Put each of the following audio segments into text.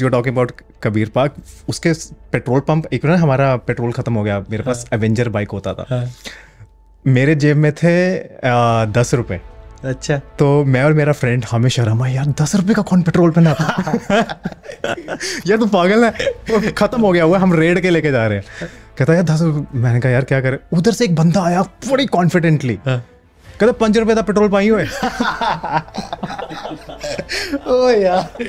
You talking about Kabir park उसके petrol pump एक ना हमारा पेट्रोल ख़त्म हो गया मेरे पास एवेंजर हाँ। बाइक होता था हाँ. मेरे जेब में थे आ, दस रुपए अच्छा तो मैं और मेरा फ्रेंड हमेशा शर्मा यार दस रुपए का कौन पेट्रोल पहना यार तू तो पागल है खत्म हो गया हुआ हम रेड के लेके जा रहे हैं कहता यार दस मैंने कहा यार क्या करे उधर से एक बंदा आया बड़ी कॉन्फिडेंटली हाँ. ਕਹਿੰਦਾ 5 ਰੁਪਏ ਦਾ ਪੈਟਰੋਲ ਪਾਈ ਹੋਏ ओ यार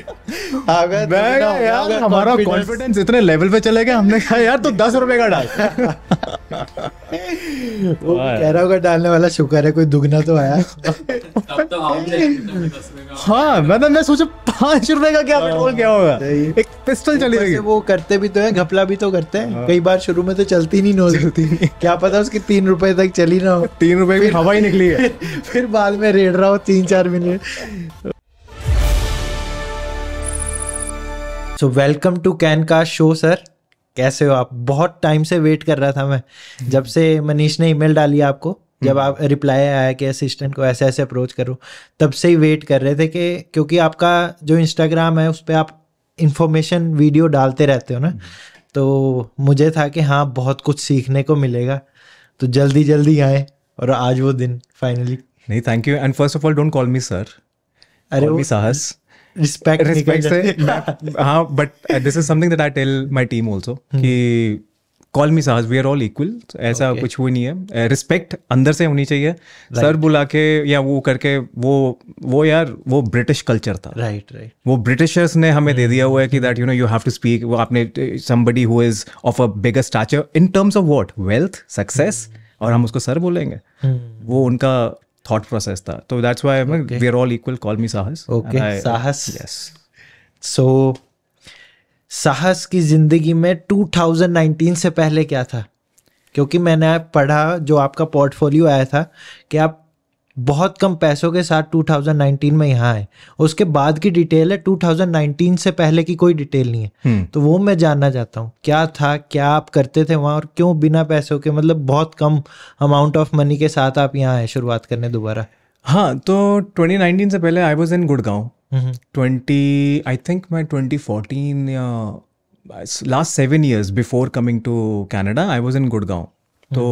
अगर मैं ना यार हमारा कॉन्फिडेंस इतने लेवल पे चले गए हमने कहा यार तो दस रुपए का डाल वो कह रहा होगा डालने वाला शुक्र है कोई दुगना तो आया तब तो हाँ मतलब मैं सोचा पांच रुपए का क्या पेट्रोल हाँ। क्या होगा एक पिस्टल चली गई वो करते भी तो है घपला भी तो करते हैं हाँ। कई बार शुरू में तो चलती नहीं नोट होती क्या पता उसकी तीन रुपए तक चली ना हो तीन रुपए की हवा ही निकली है फिर बाद में रेड रहा हो तीन चार मिनट सो वेलकम टू कैन का शो सर कैसे हो आप बहुत टाइम से वेट कर रहा था मैं जब से मनीष ने ईमेल डाली आपको जब हम्म। आप रिप्लाई आया कि असिस्टेंट को ऐसे ऐसे अप्रोच करो तब से ही वेट कर रहे थे कि क्योंकि आपका जो इंस्टाग्राम है उस पर आप इंफॉर्मेशन वीडियो डालते रहते हो ना हम्म। तो मुझे था कि हाँ बहुत कुछ सीखने को मिलेगा तो जल्दी जल्दी आए और आज वो दिन फाइनली नहीं thank you and first of all don't call me sir अरे मी साहस रिस्पेक्ट रिस्पेक्ट से हाँ but this is something that I tell my team also कि call me Sahas we are all equal ऐसा okay. कुछ हुई नहीं है रिस्पेक्ट uh, अंदर से होनी चाहिए right. सर बुला के या वो करके वो वो यार वो ब्रिटिश कल्चर था राइट right, राइट right. वो ब्रिटिशर्स ने हमें hmm. दे दिया हुआ है कि that you know you have to speak वो आपने somebody who is of a biggest stature in terms of what wealth success और हम उसको सर बोलेंगे hmm. वो उनका थॉट प्रोसेस था तो that's why we are all equal call me Sahas okay साहस यस सो साहस की ज़िंदगी में 2019 से पहले क्या था क्योंकि मैंने पढ़ा जो आपका पोर्टफोलियो आया था कि आप बहुत कम पैसों के साथ 2019 में यहाँ आए उसके बाद की डिटेल है 2019 से पहले की कोई डिटेल नहीं है हम्म। तो वो मैं जानना चाहता हूँ क्या था क्या आप करते थे वहाँ और क्यों बिना पैसों के मतलब बहुत कम अमाउंट ऑफ मनी के साथ आप यहाँ आए शुरुआत करने दोबारा हाँ तो 2019 से पहले I was in Gurgaon twenty I think मैं twenty fourteen last seven years before coming to Canada I was in Gurgaon तो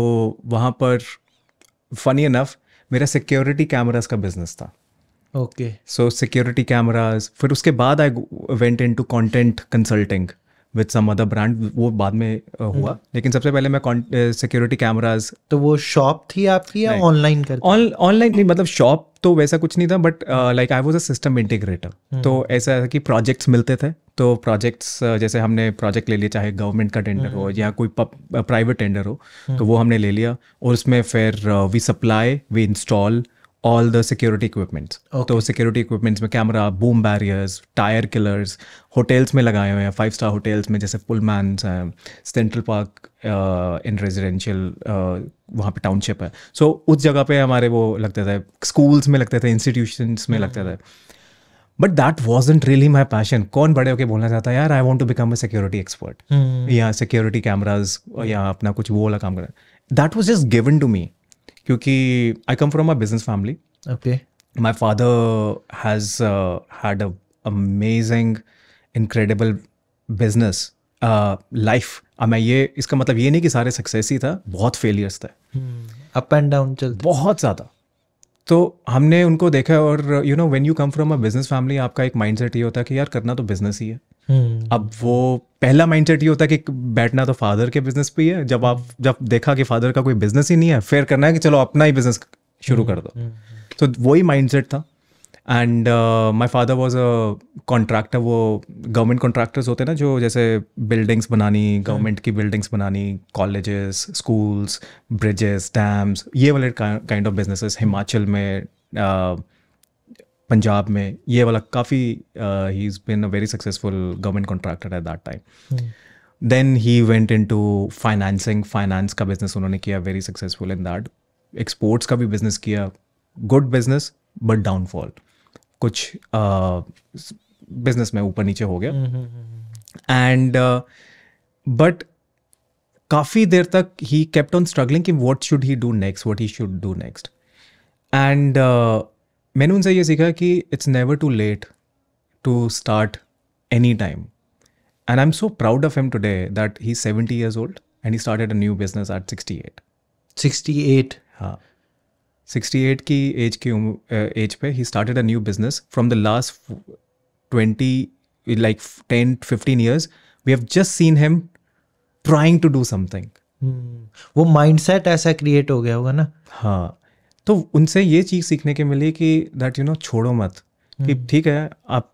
वहाँ पर फनी इनफ मेरा सिक्योरिटी कैमराज का बिजनेस था ओके सो सिक्योरिटी कैमराज फिर उसके बाद I went into content consulting with some other brand वो बाद में हुआ हम्म। लेकिन सबसे पहले मैं सिक्योरिटी कैमराज तो वो शॉप थी आपकी या ऑनलाइन कर ऑनलाइन नहीं मतलब शॉप तो वैसा कुछ नहीं था but like I was a system hmm. Integrator तो ऐसा कि प्रोजेक्ट्स मिलते थे तो प्रोजेक्ट्स जैसे हमने प्रोजेक्ट ले लिया चाहे गवर्नमेंट का टेंडर हम्म। हो या कोई प्राइवेट टेंडर हो तो वो हमने ले लिया और उसमें फिर we supply we install all the security equipments तो सिक्योरिटी इक्विपमेंट्स में camera boom barriers tyre killers hotels में लगाए हुए हैं फाइव स्टार होटल्स में जैसे पुलमैन हैं सेंट्रल पार्क इन रेजिडेंशियल वहाँ पर टाउनशिप है सो so, उस जगह पे हमारे वो लगते थे स्कूल्स में लगते थे इंस्टीट्यूशंस में लगते थे but that was isn't really my passion कौन बड़े होकर बोलना चाहता है यार I want to become a security expert या सिक्योरिटी कैमराज या अपना कुछ वो वाला काम करना that was just given to me क्योंकि I come from my business family okay my father has had amazing incredible business life मैं ये इसका मतलब ये नहीं कि सारे सक्सेस ही था बहुत फेलियर्स थे अप एंड डाउन चल बहुत ज़्यादा तो हमने उनको देखा और you know when you come from a business family आपका एक माइंडसेट ये होता है कि यार करना तो बिजनेस ही है हम्म। अब वो पहला माइंडसेट ये होता है कि बैठना तो फादर के बिजनेस पे ही है जब आप जब देखा कि फादर का कोई बिजनेस ही नहीं है फिर करना है कि चलो अपना ही बिजनेस शुरू कर दो हम्म, हम्म, तो वही माइंडसेट था and my father was a contractor वो गवर्नमेंट कॉन्ट्रैक्टर्स होते हैं ना जो जैसे बिल्डिंग्स बनानी गवर्नमेंट की बिल्डिंग्स बनानी कॉलेजेस स्कूल्स ब्रिजेस डैम्स ये वाले काइंड ऑफ बिजनेसेस हिमाचल में uh, पंजाब में ये वाला काफ़ी he is been a very successful government contractor at that time then he went into financing finance का बिजनेस उन्होंने किया very successful in that exports का भी बिजनेस किया गुड बिजनेस बट डाउनफॉल कुछ बिजनेस uh, में ऊपर नीचे हो गया एंड बट काफ़ी देर तक ही केप्ट ऑन स्ट्रगलिंग कि what should he do next what he should do next and मैंने उनसे ये सीखा कि it's never too late to start any time and I am so proud of him today that he seventy years old and he started a new business at sixty eight sixty eight हाँ sixty eight की age की age uh, पे he started a new business from the last twenty like ten fifteen years we have just seen him trying to do something वो mind set ऐसा create हो गया होगा ना हाँ तो उनसे ये चीज़ सीखने के मिली कि दैट यू नो छोड़ो मत कि हम्म। ठीक है आप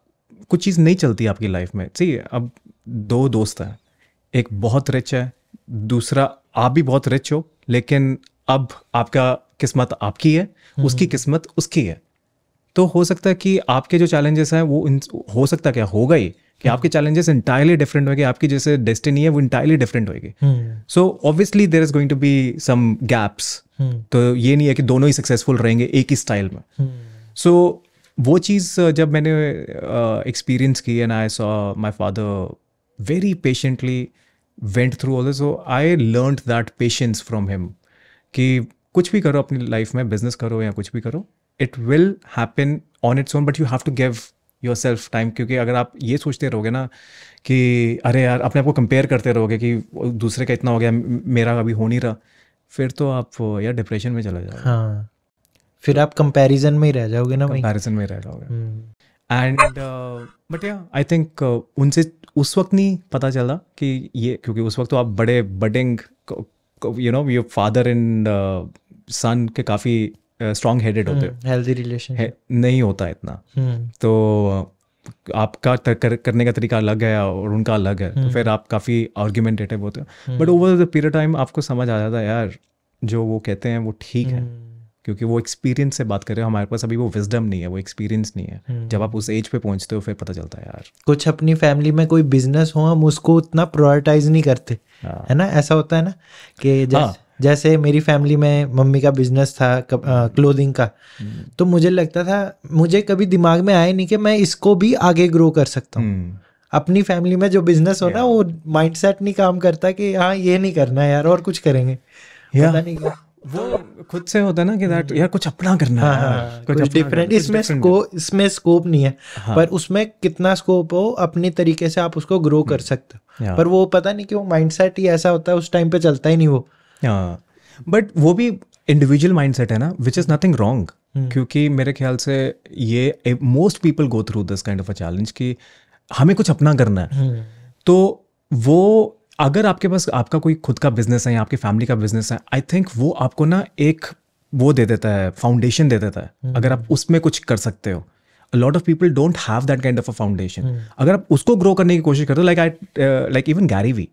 कुछ चीज़ नहीं चलती आपकी लाइफ में ठीक अब दो दोस्त हैं एक बहुत रिच है दूसरा आप भी बहुत रिच हो लेकिन अब आपका किस्मत आपकी है हम्म। उसकी किस्मत उसकी है तो हो सकता है कि आपके जो चैलेंजेस हैं वो हो सकता क्या होगा ही कि आपके चैलेंजेस इंटायरली डिफरेंट होंगे आपकी जैसे डेस्टिनी है वो इंटायरली डिफरेंट होगी so obviously there is going to be some gaps तो ये नहीं है कि दोनों ही सक्सेसफुल रहेंगे एक ही स्टाइल में सो hmm. so, वो चीज़ uh, जब मैंने एक्सपीरियंस uh, की and I saw my father very patiently went through all so I learn that patience from him कि कुछ भी करो अपनी लाइफ में बिजनेस करो या कुछ भी करो it will happen on its own but you have to give yourself time क्योंकि अगर आप ये सोचते रहोगे ना कि अरे यार अपने आप को कंपेयर करते रहोगे कि दूसरे का इतना हो गया मेरा अभी हो नहीं रहा फिर तो आप यार डिप्रेशन में चला जाओगे हाँ फिर आप कंपैरिजन में ही रह जाओगे ना कंपैरिजन में रह जाओगे एंड बट या आई थिंक उनसे उस वक्त नहीं पता चला कि ये क्योंकि उस वक्त तो आप बड़े budding you know your father and son के काफ़ी स्ट्रांग हेडेड होते हम्म, हो हेल्दी रिलेशन नहीं होता इतना हम्म। तो आपका कर, करने का तरीका अलग है और उनका अलग है तो हम्म। फिर आप काफ़ी आर्ग्यूमेंटेटिव होते हो but over the period time आपको समझ आ जाता है यार जो वो कहते हैं वो ठीक है क्योंकि वो एक्सपीरियंस से बात कर रहे हो हमारे पास अभी वो विजडम नहीं है वो एक्सपीरियंस नहीं है जब आप उस एज पे पहुंचते हो फिर पता चलता है यार कुछ अपनी फैमिली में कोई बिजनेस हो हम उसको उतना प्रायोरिटाइज नहीं करते हाँ। है ना ऐसा होता है ना कि हाँ। जैसे जैसे मेरी फैमिली में मम्मी का बिजनेस था क्लोथिंग का हम्म। तो मुझे लगता था मुझे कभी दिमाग में आया नहीं कि मैं इसको भी आगे ग्रो कर सकता हूँ हम्म। अपनी फैमिली में जो बिजनेस हो ना वो माइंडसेट नहीं काम करता कि हाँ ये नहीं करना यार और कुछ करेंगे पता नहीं क्या वो खुद से होता ना कि दैट हम्म। यार कुछ अपना करना हाँ, हाँ है कुछ डिफरेंट इसमें स्कोप इसमें स्कोप नहीं है हाँ, पर उसमें कितना स्कोप हो अपने तरीके से आप उसको ग्रो कर सकते हो पर वो पता नहीं कि वो माइंडसेट ही ऐसा होता है उस टाइम पे चलता ही नहीं वो बट हाँ। वो भी इंडिविजुअल माइंडसेट है ना विच इज़ नथिंग रॉन्ग क्योंकि मेरे ख्याल से ये most people go through this kind of a challenge कि हमें कुछ अपना करना है hmm. तो वो अगर आपके पास आपका कोई खुद का बिजनेस है या आपकी फैमिली का बिजनेस है आई थिंक वो आपको ना एक वो दे देता है फाउंडेशन दे देता है hmm. अगर आप उसमें कुछ कर सकते हो lot of people don't have that kind of a foundation अगर आप उसको ग्रो करने की कोशिश करते हो like I like even Gary V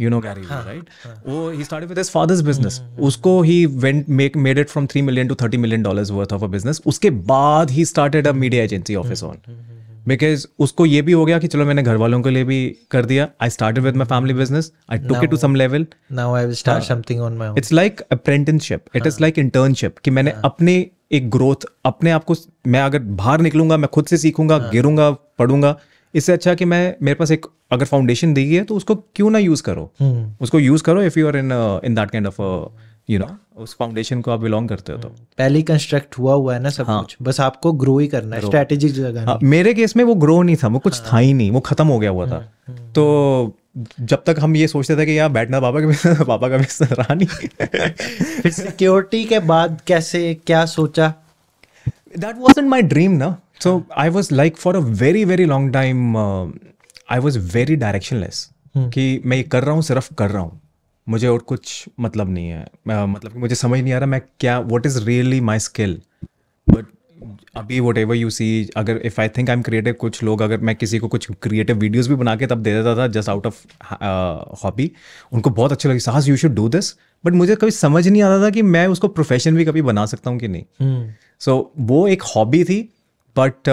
you know Gary right वो he he with with his father's हम्म, हम्म, उसको he went make made it from three million to thirty million dollars worth of a business उसके बाद he started a media agency office on because उसको ये भी हो गया कि चलो मैंने घर वालों के लिए भी कर दिया I started with my family business I took it to some level now I will start something on my it's like apprenticeship it is like internship कि मैंने हाँ। अपने एक ग्रोथ अपने आप को मैं अगर बाहर निकलूंगा मैं खुद से सीखूंगा हाँ। गिरूंगा पढ़ूंगा इससे अच्छा कि मैं मेरे पास एक अगर फाउंडेशन दी है तो उसको क्यों ना यूज़ करो हम्म। उसको यूज़ करो if you are in in that kind of you know उस फाउंडेशन को आप बिलोंग करते हो तो हम्म। पहले कंस्ट्रक्ट हुआ हुआ है ना सब हाँ, कुछ बस आपको ग्रो ही करना है स्ट्रेटेजिक जगह हाँ, मेरे केस में वो ग्रो नहीं था वो कुछ हाँ, था ही नहीं वो खत्म हो गया हुआ था हम्म, तो जब तक हम ये सोचते थे कि यार बैठना पापा के पापा का बिस्तर रहा नहीं फिर सिक्योरिटी के बाद कैसे क्या सोचा दैट वॉज माई ड्रीम ना So I was like for a very very long time uh, I was very directionless hmm. कि मैं ये कर रहा हूँ सिर्फ कर रहा हूँ मुझे और कुछ मतलब नहीं है uh, मतलब कि मुझे समझ नहीं आ रहा मैं क्या what is really my skill but अभी वट एवर यू सी अगर if I think I am creative कुछ लोग अगर मैं किसी को कुछ क्रिएटिव वीडियोज़ भी बना के तब दे देता था जस्ट आउट ऑफ हॉबी उनको बहुत अच्छी लगी Sahas you should do this but मुझे कभी समझ नहीं आता था कि मैं उसको प्रोफेशन भी कभी बना सकता हूँ कि नहीं सो hmm. so, वो एक हॉबी थी but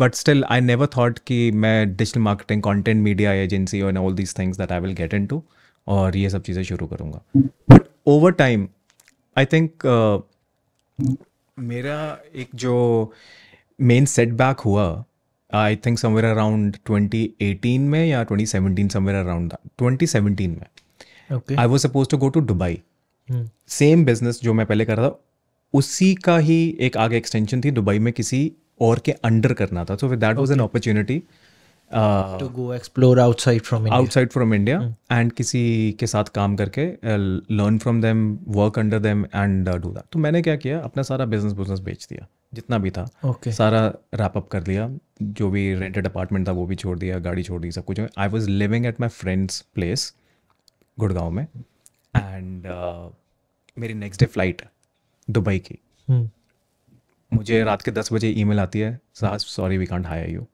but still I never thought कि मैं digital marketing content media agency and all these things that I will get to और ये सब चीज़ें शुरू करूँगा but over time I think मेरा एक जो मेन सेटबैक हुआ आई थिंक समवेयर अराउंड 2018 में या 2017 समवेयर अराउंड 2017 में आई वो suppose to go to Dubai same business जो मैं पहले कर रहा था उसी का ही एक आगे एक्सटेंशन थी दुबई में किसी और के अंडर करना था so that was an opportunity to go explore outside from India outside from India and किसी के साथ काम करके learn from them work under them and do that तो मैंने क्या किया अपना सारा बिजनेस बिजनेस बेच दिया जितना भी था okay. सारा रैप अप कर लिया जो भी रेंटेड अपार्टमेंट था वो भी छोड़ दिया गाड़ी छोड़ दी सब कुछ I was living at my friends place Gurgaon में एंड uh, मेरी नेक्स्ट डे फ्लाइट है दुबई की हम्म। मुझे रात के दस बजे ईमेल आती है Sahas sorry we can't hire you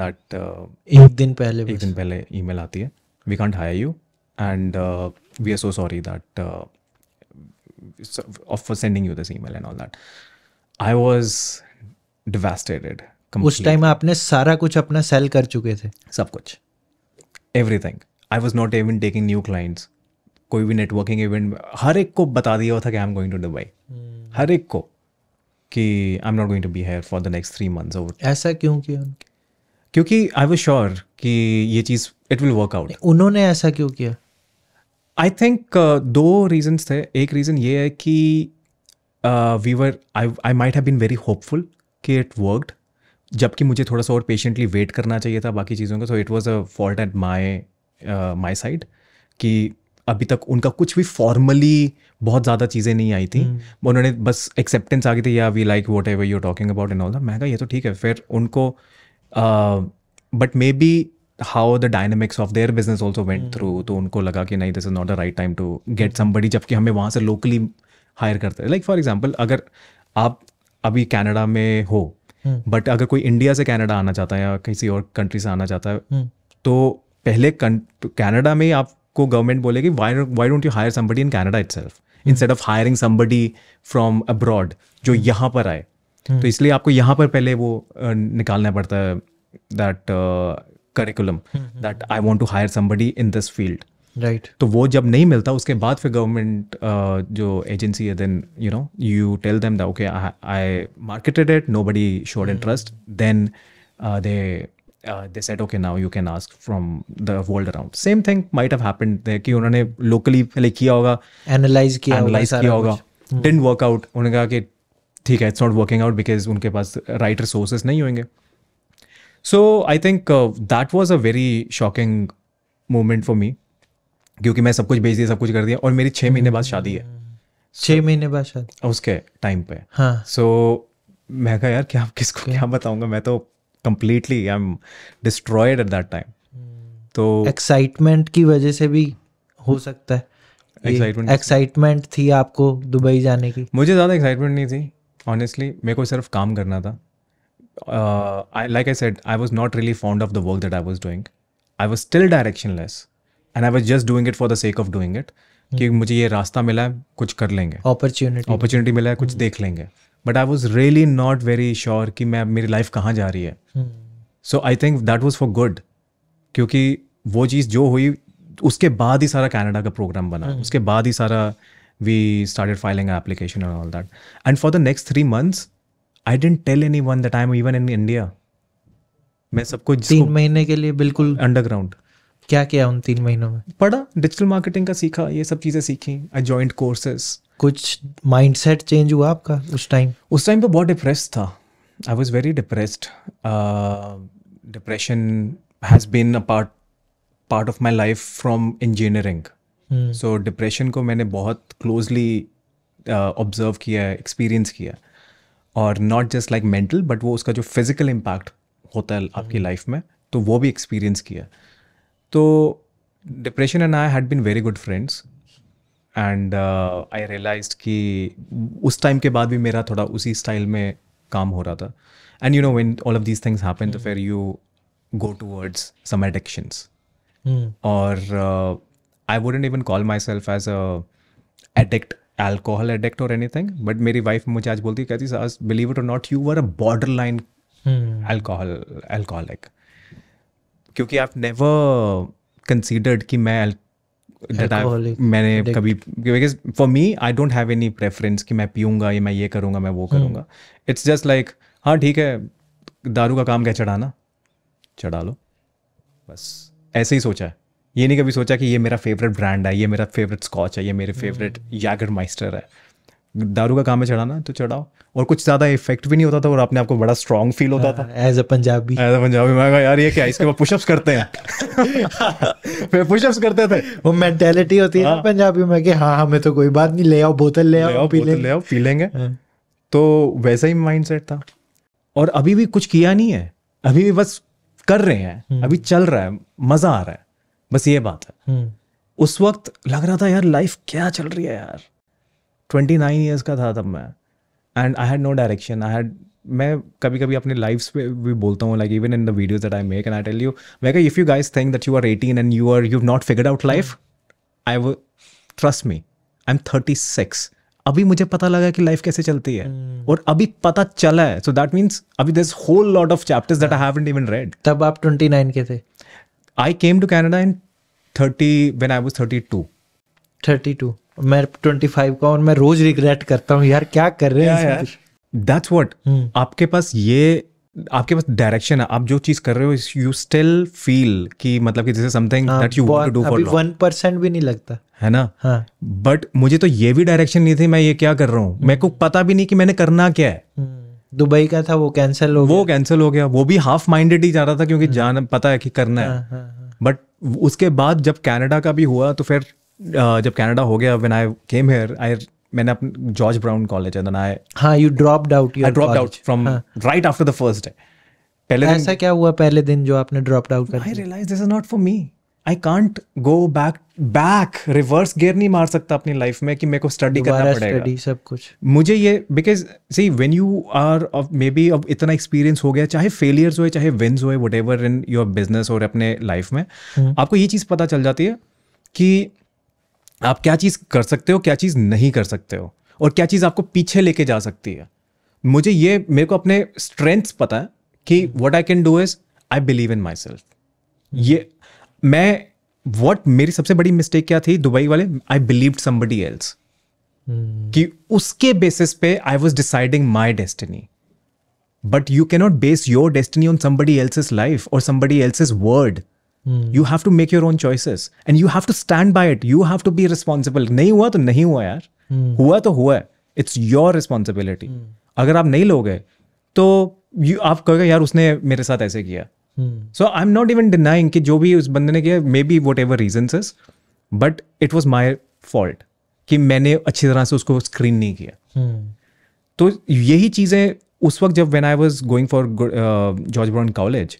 that एक दिन पहले एक दिन पहले ईमेल आती है we can't hire you and we are so sorry that of sending you this email and all that I was devastated उस टाइम आपने सारा कुछ अपना सेल कर चुके थे सब कुछ everything I was not even taking new clients कोई भी नेटवर्किंग इवेंट हर एक को बता दिया हुआ था कि I am going to Dubai हर एक को कि I am not going to be here for the next three months over ऐसा क्यों किया क्योंकि आई वॉज श्योर कि ये चीज़ इट विल वर्क आउट उन्होंने ऐसा क्यों किया आई थिंक uh, दो रीजन थे एक रीज़न ये है कि we were I I might have been very hopeful कि इट वर्कड जबकि मुझे थोड़ा सा और पेशेंटली वेट करना चाहिए था बाकी चीज़ों का so it was a fault at my my side कि अभी तक उनका कुछ भी फॉर्मली बहुत ज़्यादा चीज़ें नहीं आई थी हम्म। उन्होंने बस एक्सेप्टेंस आ गई थी या we like whatever you talking about an all the मैं कहा ये तो ठीक है फिर उनको but maybe how the dynamics of their business also went through तो उनको लगा कि नहीं this is not the right time to get somebody जबकि हमें वहाँ से लोकली हायर करते हैं लाइक फॉर एग्जाम्पल अगर आप अभी कैनेडा में हो बट हम्म। hmm. अगर कोई इंडिया से कनाडा आना चाहता है या किसी और कंट्री से आना चाहता है hmm. तो पहले कन, कैनेडा तो में आप को गवर्नमेंट बोलेगी why why don't you hire somebody in Canada itself instead of hiring somebody from abroad जो यहाँ पर आए हम्म। तो इसलिए आपको यहाँ पर पहले वो निकालना पड़ता है that curriculum that I want to hire somebody in this field right तो वो जब नहीं मिलता उसके बाद फिर गवर्नमेंट uh, जो एजेंसी है then you know you tell them that okay I marketed it nobody showed interest then they uh, they said okay now you can ask from the world around same thing might have happened there कि उन्होंने locally पहले किया होगा analyze किया analyze किया होगा didn't work out उन्होंने कहा कि ठीक है it's not working out because उनके पास right resources नहीं होंगे so I think that was a very shocking moment for me क्योंकि मैं सब कुछ बेच दिया सब कुछ कर दिया और मेरी छः महीने बाद शादी है छः महीने बाद शादी उसके टाइम पे हाँ सो so, मैं कहा यार क्या किसको क्या बताऊंगा मैं तो completely I am destroyed at that time तो एक्साइटमेंट की वजह से भी हो सकता है एक्साइटमेंट एक्साइटमेंट थी आपको दुबई जाने की मुझे ज़्यादा एक्साइटमेंट नहीं थी ऑनेस्टली मेरे को सिर्फ काम करना था I like I said I was not really fond of the work that I was doing I was still directionless and I was just doing it for the sake of doing it कि hmm. मुझे ये रास्ता मिला है कुछ कर लेंगे opportunity opportunity मिला है कुछ hmm. देख लेंगे but I was really not very sure कि मैं मेरी लाइफ कहाँ जा रही है so I think that was for good क्योंकि वो चीज़ जो हुई उसके बाद ही सारा कैनेडा का प्रोग्राम बना hmm. उसके बाद ही सारा we started filing application and all that and for the next three months I didn't tell anyone the time even in India मैं कुछ तीन महीने के लिए बिल्कुल अंडरग्राउंड क्या किया उन तीन महीनों में पढ़ा डिजिटल मार्केटिंग का सीखा ये सब चीज़ें सीखी आई ज्वाइंट कोर्सेस कुछ माइंडसेट चेंज हुआ आपका उस टाइम उस टाइम पे बहुत डिप्रेस था I was very depressed depression has been a part part of my life from engineering so depression को मैंने बहुत क्लोजली ऑब्जर्व uh, किया है एक्सपीरियंस किया और not just like mental but वो उसका जो फिज़िकल इम्पैक्ट होता है आपकी लाइफ hmm. में तो वो भी एक्सपीरियंस किया तो depression and I had been very good friends and I realise कि उस टाइम के बाद भी मेरा थोड़ा उसी स्टाइल में काम हो रहा था and you know when all of these things happen तो फेर you go towards some addictions or I wouldn't even call my self as a addict alcohol addict or anything but मेरी wife मुझे आज बोलती कहती आज believe it or not you were a borderline alcohol alcoholic क्योंकि I never considered कि मैं मैंने कभी because for me I don't have any preference कि मैं पीऊंगा या मैं ये करूंगा मैं वो hmm. करूंगा इट्स जस्ट लाइक हाँ ठीक है दारू का काम क्या चढ़ाना चढ़ा लो बस ऐसे ही सोचा है ये नहीं कभी सोचा कि ये मेरा फेवरेट ब्रांड है ये मेरा फेवरेट स्कॉच है ये मेरे फेवरेट यागर माइस्टर है दारू का काम है चढ़ाना तो चढ़ाओ और कुछ ज़्यादा इफेक्ट भी नहीं होता था और अपने आपको बड़ा स्ट्रांग फील होता था as a Punjabi as a Punjabi मैं कहा यार ये क्या इसके बाद पुशअप्स करते हैं फिर पुशअप्स करते थे वो मेंटेलिटी होती है पंजाबी हाँ। में कि हाँ हमें तो कोई बात नहीं ले आओ बोतल ले आओ पी ले आओ पी लेंगे हाँ। तो वैसा ही माइंडसेट था और अभी भी कुछ किया नहीं है अभी भी बस कर रहे हैं हम्म। अभी चल रहा है मज़ा आ रहा है बस ये बात है हम्म। उस वक्त लग रहा था यार लाइफ क्या चल रही है यार ट्वेंटी नाइन ईयर्स का था तब मैं and I had no direction I had मैं कभी कभी अपने लाइफ पे भी बोलता हूँ like even in the videos that I make and I tell you मैं कहा if you guys think that you are eighteen and you are you not figure out life I वो trust me I am thirty six अभी मुझे पता लगा कि life कैसे चलती है hmm. और अभी पता चला है सो दैट मीन्स अभी this whole lot of chapters that I haven't even read तब आप ट्वेंटी नाइन के थे I came to Canada in thirty when I was thirty two thirty two मैं ट्वेंटी फाइव का और मैं रोज रिग्रेट करता हूँ यार क्या कर रहे हैं दैट्स वॉट hmm. आपके पास ये आपके पास डायरेक्शन है आप जो चीज कर रहे हो यू स्टिल फील कि मतलब कि जैसे something that you want to do for अभी परसेंट भी नहीं लगता है ना बट हाँ. मुझे तो ये भी डायरेक्शन नहीं थी मैं ये क्या कर रहा हूँ मेरे को hmm. पता भी नहीं कि मैंने करना क्या है hmm. दुबई का था वो कैंसिल हो वो कैंसिल हो गया वो भी हाफ माइंडेड ही जा रहा था क्योंकि जान पता है कि करना है बट हाँ, हाँ, हाँ। उसके बाद जब कनाडा का भी हुआ तो फिर Uh, जब कनाडा हो गया when I came here I मैंने अपने George Brown college and I हां you dropped out I drop out from right after the first day पहले ऐसा क्या हुआ पहले दिन जो आपने ड्रॉप्ड आउट कर I realize this is not for me I can't go back back reverse gear नहीं मार सकता अपनी लाइफ में कि मेरे को स्टडी करना पड़ेगा स्टडी सब कुछ मुझे ये because see when you are of maybe अब इतना एक्सपीरियंस हो गया चाहे फेलियर्स होए चाहे विन्स होए whatever in your business और अपने लाइफ में हम्म। आपको ये चीज़ पता चल जाती है कि आप क्या चीज़ कर सकते हो क्या चीज़ नहीं कर सकते हो और क्या चीज़ आपको पीछे लेके जा सकती है मुझे ये मेरे को अपने स्ट्रेंथ्स पता है कि what I can do is I believe in myself ये मैं वॉट मेरी सबसे बड़ी मिस्टेक क्या थी दुबई वाले आई बिलीव समबडी एल्स कि उसके बेसिस पे I was deciding my destiny but you cannot base your destiny on somebody else is life और somebody else is word hmm. You have to make your own choices and you have to stand by it you have to be responsible नहीं हुआ तो नहीं हुआ यार hmm. हुआ तो हुआ है इट्स योर रिस्पॉन्सिबिलिटी अगर आप नहीं लोगे तो यू आप कहोगे यार उसने मेरे साथ ऐसे किया so I am not even denying कि जो भी उस बंदे ने किया maybe whatever reason is but it was my fault कि मैंने अच्छी तरह से उसको स्क्रीन नहीं किया hmm. तो यही चीज़ें उस वक्त जब when I was going for George Brown college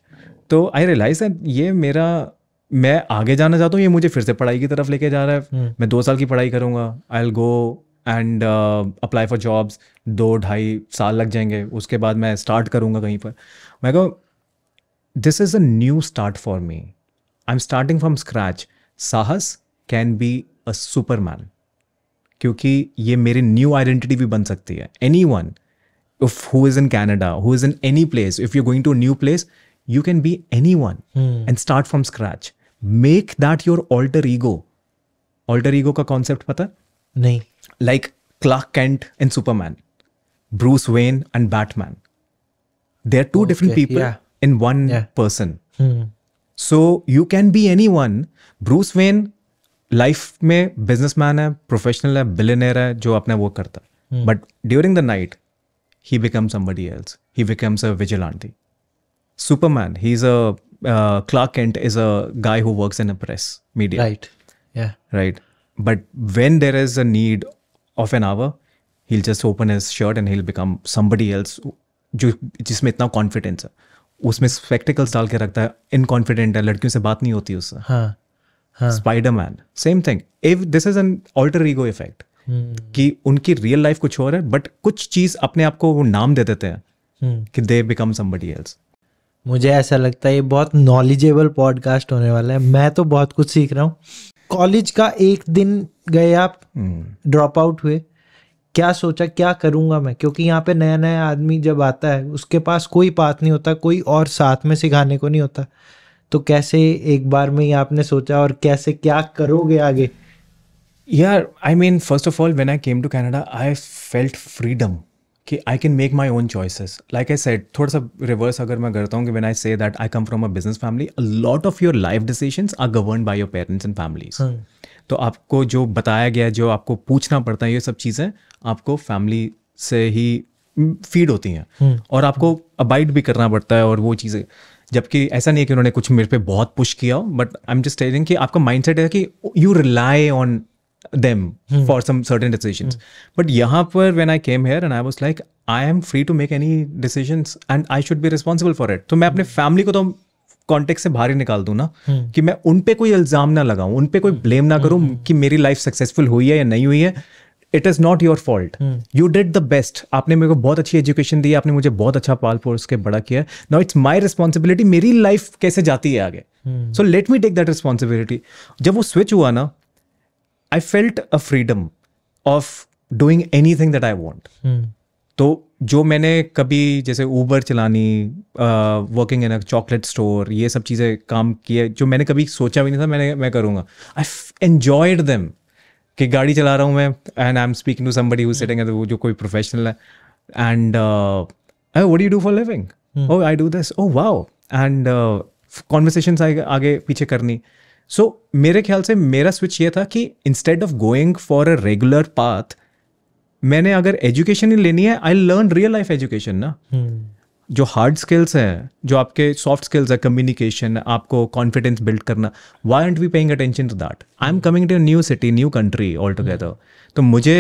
तो आई रियलाइज दैट ये मेरा मैं आगे जाना चाहता हूँ ये मुझे फिर से पढ़ाई की तरफ लेके जा रहा है hmm. मैं दो साल की पढ़ाई करूँगा I'll go and apply for jobs दो ढाई साल लग जाएंगे उसके बाद मैं स्टार्ट करूँगा कहीं पर मैं कहूँ this is a new start for me I am starting from scratch Sahas can be a man क्योंकि ये मेरी न्यू आइडेंटिटी भी बन सकती है anyone if who is in Canada who is in any place if you going to new place you can be anyone hmm. and start from scratch make that your alter ego alter ego ka concept pata nahi like clark kent and superman bruce wayne and batman they're two okay, different people yeah. in one yeah. person hmm. so you can be anyone bruce wayne life में businessman है professional है billionaire है जो अपने वो करता है but during the night he become somebody else he becomes a vigilante Superman. He's a uh, Clark Kent is a guy who works in a press media. Right. Yeah. Right. But when there is a need of an hour, he'll just open his shirt and he'll become somebody else जो जिसमें इतना confidence है उसमें spectacles डाल के रखता है inconfident है लड़कियों से बात नहीं होती उससे Spider Man same thing if this is an alter ego effect कि उनकी रियल लाइफ कुछ और है बट कुछ चीज अपने आप को वो नाम दे देते हैं hmm. कि दे बिकम समबडी एल्स मुझे ऐसा लगता है ये बहुत नॉलेजेबल पॉडकास्ट होने वाला है मैं तो बहुत कुछ सीख रहा हूँ कॉलेज का एक दिन गए आप ड्रॉप हम्म। आउट हुए क्या सोचा क्या करूँगा मैं क्योंकि यहाँ पे नया नया आदमी जब आता है उसके पास कोई पाथ नहीं होता कोई और साथ में सिखाने को नहीं होता तो कैसे एक बार में ही आपने सोचा और कैसे क्या करोगे आगे यार I mean first of all when I came to Canada I felt freedom कि I can make my own choices like I set थोड़ा सा रिवर्स अगर मैं करता हूँ कि when I say that I come from a business family a lot of your life decision are govern by your parents and families तो आपको जो बताया गया जो आपको पूछना पड़ता है ये सब चीज़ें आपको फैमिली से ही फीड होती हैं हाँ। और आपको अबाइड भी करना पड़ता है और वो चीज़ें जबकि ऐसा नहीं है कि उन्होंने कुछ मेरे पे बहुत पुश किया हो but I am just telling कि आपका माइंड है कि you rely on them hmm. for some certain decisions. Hmm. But yahan when I came here and I was like, I am free to make any decisions and I should be responsible for it. तो मैं अपने family hmm. को तो contact से बाहर ही निकाल दू ना hmm. कि मैं उन पे कोई इल्ज़ाम ना लगाऊं उन पे कोई ब्लेम hmm. ना hmm. कि मेरी लाइफ सक्सेसफुल हुई है या नहीं हुई है it is not your fault you did the best आपने मेरे को बहुत अच्छी एजुकेशन दी आपने मुझे बहुत अच्छा पाल पोर्स के बड़ा किया नाउ इट्स माई रिस्पॉन्सिबिलिटी मेरी लाइफ कैसे जाती है आगे so let me take that responsibility जब वो स्विच हुआ ना I felt a freedom of doing anything that I want तो जो मैंने कभी जैसे ऊबर चलानी working in a chocolate store ये सब चीज़ें काम किए जो मैंने कभी सोचा भी नहीं था मैंने मैं करूँगा आई एन्जॉयड दैम कि गाड़ी चला रहा हूँ मैं and I am speaking to somebody who है वो जो कोई प्रोफेशनल है and what you do for living oh I do this oh wow and conversation आगे पीछे करनी सो मेरे ख्याल से मेरा स्विच ये था कि instead of going for a regular path मैंने अगर एजुकेशन ही लेनी है I learn real life education ना हम्म। जो हार्ड स्किल्स हैं जो आपके सॉफ्ट स्किल्स है कम्युनिकेशन आपको कॉन्फिडेंस बिल्ड करना why aren't we paying attention to that I am coming to new city new country all together तो मुझे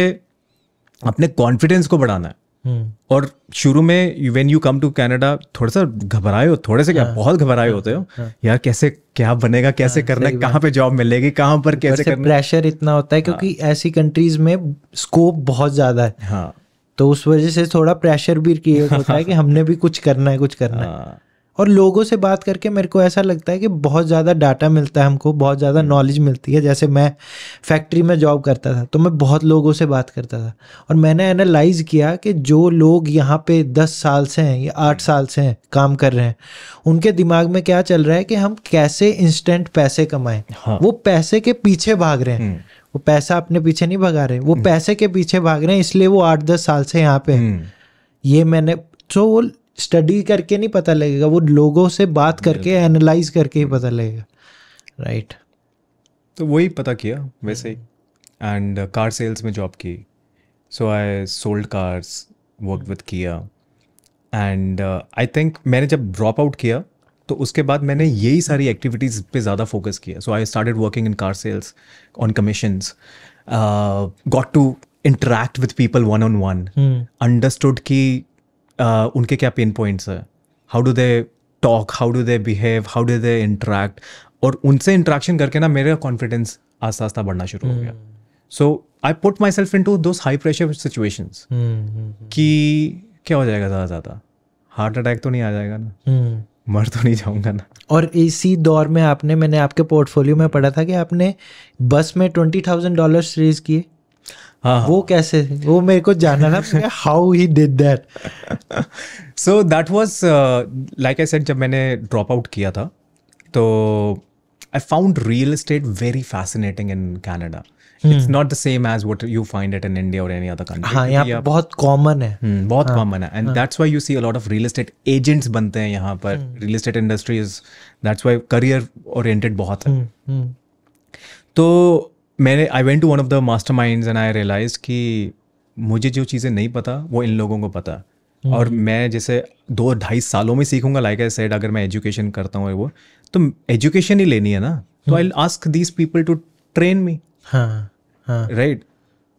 अपने कॉन्फिडेंस को बढ़ाना है हम्म। और शुरू में when you come to Canada थोड़ा सा घबराए हो थोड़े से क्या हाँ। बहुत घबराए होते हो हाँ। यार कैसे क्या बनेगा कैसे हाँ, करना है कहाँ पे जॉब मिलेगी कहाँ पर कैसे करना प्रेशर इतना होता है क्योंकि ऐसी कंट्रीज में स्कोप बहुत ज़्यादा है हाँ तो उस वजह से थोड़ा प्रेशर भी क्रिएट होता है कि हमने भी कुछ करना है कुछ करना है और लोगों से बात करके मेरे को ऐसा लगता है कि बहुत ज़्यादा डाटा मिलता है हमको बहुत ज़्यादा नॉलेज मिलती है जैसे मैं फैक्ट्री में जॉब करता था तो मैं बहुत लोगों से बात करता था और मैंने एनालाइज किया कि जो लोग यहाँ पे दस साल से हैं या आठ साल से हैं काम कर रहे हैं उनके दिमाग में क्या चल रहा है कि हम कैसे इंस्टेंट पैसे कमाएं हाँ। वो पैसे के पीछे भाग रहे हैं हम्म। वो पैसा अपने पीछे नहीं भगा रहे वो हम्म। पैसे के पीछे भाग रहे हैं इसलिए वो आठ दस साल से यहाँ पे हम्म। ये मैंने तो वो स्टडी करके नहीं पता लगेगा वो लोगों से बात करके एनालाइज करके ही पता लगेगा राइट तो वही पता किया वैसे ही एंड कार सेल्स में जॉब की so I sold cars work with किया एंड आई थिंक मैंने जब ड्रॉप आउट किया तो उसके बाद मैंने यही सारी एक्टिविटीज़ पे ज़्यादा फोकस किया so I started working in car sales on commissions got to interact with people one on one understood की Uh, उनके क्या पेन पॉइंट्स है how do they talk how do they behave how do they interact और उनसे interaction करके ना मेरा confidence आस्ता आस्ता बढ़ना शुरू हो गया so I put myself into दो हाई प्रेशर सिचुएशंस कि क्या हो जाएगा ज़्यादा ज़्यादा हार्ट अटैक तो नहीं आ जाएगा ना हम्म। मर तो नहीं जाऊंगा ना और इसी दौर में आपने मैंने आपके पोर्टफोलियो में पढ़ा था कि आपने बस में ट्वेंटी थाउजेंड डॉलर्स रेज किए हाँ, हाँ। वो कैसे वो मेरे को जानना ना how he did that so that was like I said जब मैंने ड्रॉप आउट किया था तो I found real estate very fascinating in Canada it's not the same as what you find it in India और any other country हाँ यहाँ बहुत common है hmm, बहुत कॉमन हाँ, है and that's why you see a lot of real estate agents बनते हैं यहाँ पर real estate industry is that's why career oriented बहुत है hmm, hmm। तो मैंने I went to one of the mastermind and I realise कि मुझे जो चीज़ें नहीं पता वो इन लोगों को पता mm-hmm. और मैं जैसे दो ढाई सालों में सीखूंगा लाइक आई सेड अगर मैं एजुकेशन करता हूँ वो तो एजुकेशन ही लेनी है ना तो I ask these people to train me right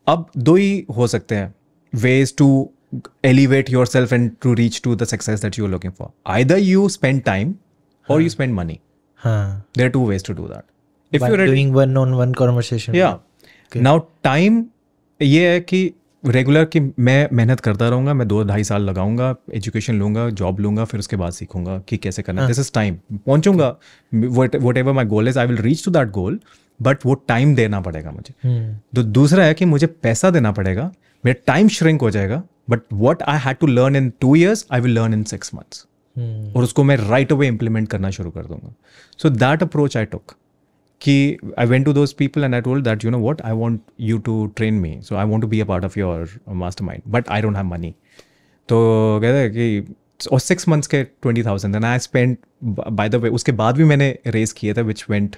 अब दो ही हो सकते हैं ways to elevate yourself and to reach to the success that looking for. Either you spend you spend time और you spend money there two ways to do that if you doing one on one conversation या now time ये है कि regular कि मैं मेहनत करता रहूंगा मैं दो ढाई साल लगाऊंगा एजुकेशन लूंगा जॉब लूंगा फिर उसके बाद सीखूंगा कि कैसे करना दिस इज टाइम पहुंचूंगा whatever my goal is I will reach to that goal but वो टाइम देना पड़ेगा मुझे hmm. तो दूसरा है कि मुझे पैसा देना पड़ेगा मेरा टाइम श्रिंक हो जाएगा but what I had to learn in two years I will learn in six months और उसको मैं राइट अवे इम्प्लीमेंट करना शुरू कर दूंगा so that approach I took कि I went to those people and I told that you know what I want you to train me so I want to be a part of your mastermind but I don't have money तो कहते कि और six months के twenty thousand and I spend by the way उसके बाद भी मैंने raise किए थे विच वेंट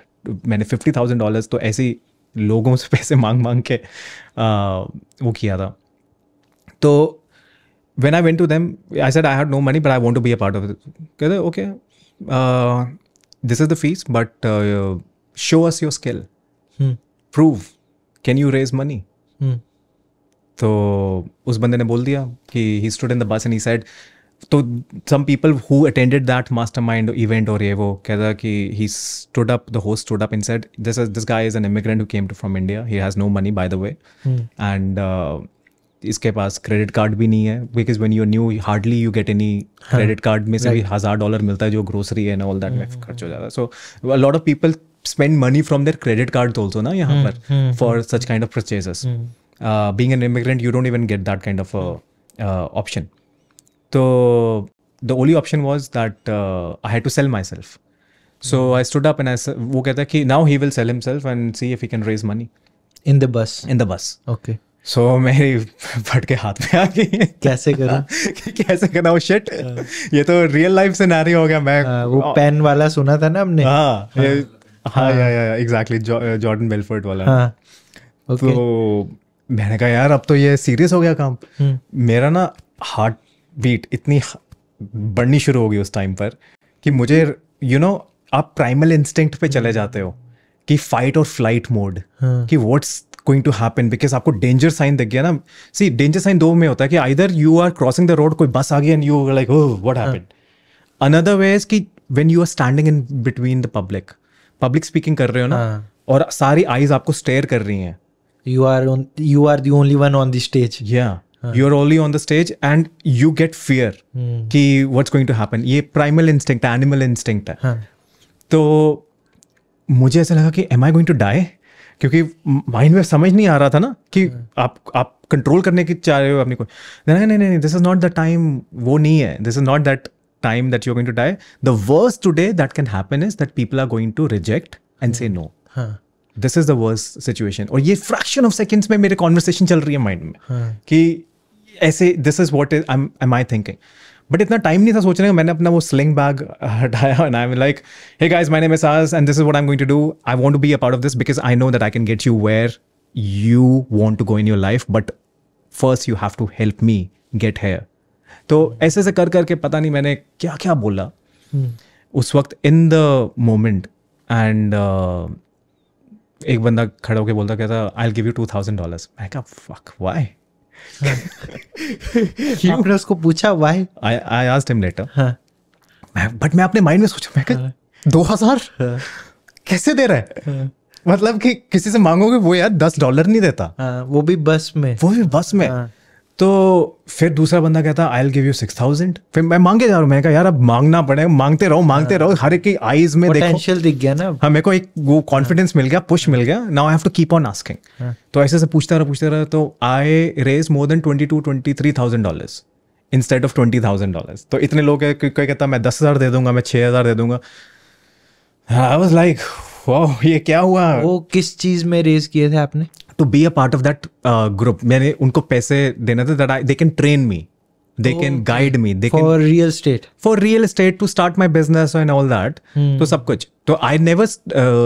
मैंने फिफ्टी थाउजेंड डॉलर्स तो ऐसे ही लोगों से पैसे मांग मांग के आ, वो किया था तो when I went to them I said I had no money but I want to be a part of कहते okay this is the fees but show us your skill prove can you raise money तो उस बंदे ने बोल दिया कि he stood in the bus and he said तो some people who attended that mastermind event और ये वो कहता कि he stood up the host stood up and said this this guy is an immigrant who came to from India he has no money by the way and इसके पास credit card भी नहीं है because when you new hardly you get any credit card में से भी हज़ार dollar मिलता है जो ग्रोसरी है ना ऑल दैट में hmm. खर्च हो जाता है so lot of people spend money from their credit cards also na yahan par mm-hmm. for such kind of purchases mm-hmm. uh, being an immigrant you don't even get that kind of a uh, option so the only option was that uh, i had to sell myself so mm-hmm. i stood up and i wo kehta ki now he will sell himself and see if he can raise money in the bus in the bus okay so so, मेरी फट के हाथ में आ गई कैसे करूं कैसे करूं शिट ये तो रियल लाइफ से नारी हो गया मैं आ, वो पेन वाला सुना था ना हमने हाँ हाँ, हाँ या या एग्जैक्टली जॉर्डन बेलफर्ट वाला हाँ, तो okay. तो मैंने कहा यार अब तो ये सीरियस हो गया काम हम्म। मेरा ना हार्ट बीट इतनी बढ़नी शुरू हो गई उस टाइम पर कि मुझे यू you नो know, आप प्राइमल इंस्टिंक्ट पे चले हम्म। जाते हो कि फाइट और फ्लाइट मोड हाँ. कि what's going to happen because आपको डेंजर साइन दिख गया ना सी डेंजर साइन दो में होता है कि either you are crossing the road कोई बस आ गई and you like what happened another way is कि when you are standing in between the public public speaking कर रहे हो ना हाँ। और सारी आईज आपको स्टेयर कर रही हैं you are you are the only one on the stage या you are only on the stage and you get fear कि व्हाट्स गोइंग टू हैपन ये प्राइमल इंस्टिंक्ट है एनिमल इंस्टिंक्ट है तो मुझे ऐसा लगा कि am I going to die क्योंकि माइंड में समझ नहीं आ रहा था ना कि हाँ। आप आप कंट्रोल करने की चाह रहे हो अपने को नहीं नहीं नहीं this is not the time वो नहीं है this is not that time that you're going to die, the worst today that can happen is that people are going to reject and say no. This is the worst situation. Or a fraction of seconds my make a conversation chal rahi hai mind mein. Huh. this is what is, I'm, am I thinking. But इतना time नहीं था सोचने का मैंने अपना वो sling bag हटाया and I like hey guys my name is Aaj and this is what I am going to do I want to be a part of this because I know that I can get you where you want to go in your life but first you have to help me get here तो ऐसे ऐसे कर करके पता नहीं मैंने क्या क्या बोला हम्म। उस वक्त इन द मोमेंट एंड एक बंदा खड़ा होकर बोलता कहता I will give you two thousand dollar मैं क्या फक वाई आपने उसको पूछा why I I asked him later मैं बट मैं अपने माइंड में सोचा मैं क्या हाँ। दो हजार हाँ। कैसे दे रहा है हाँ। मतलब कि किसी से मांगोगे वो यार दस डॉलर नहीं देता वो भी बस में वो भी बस में तो फिर दूसरा बंदा कहता I give you six thousand फिर मैं मांगे जा रहा हूँ मैं कहा यार अब मांगना पड़ेगा मांगते रहो मांगते हाँ। रहो हर एक आईज में देखो दिख गया ना हाँ मेरे को एक वो कॉन्फिडेंस हाँ। मिल गया पुश मिल गया now I have to keep on asking तो ऐसे से पूछता रहा पूछता रहा तो I raise more than twenty two twenty three thousand dollars instead of twenty thousand dollars तो इतने लोग कहता मैं दस हज़ार दे दूंगा मैं छः हज़ार दे दूंगा आई वॉज लाइक ये क्या हुआ वो किस चीज में रेस किए थे आपने to be a part of that group मैंने उनको पैसे देना था that I they can train me they can guide me they for real estate for real estate to start my business and all that तो सब कुछ तो I never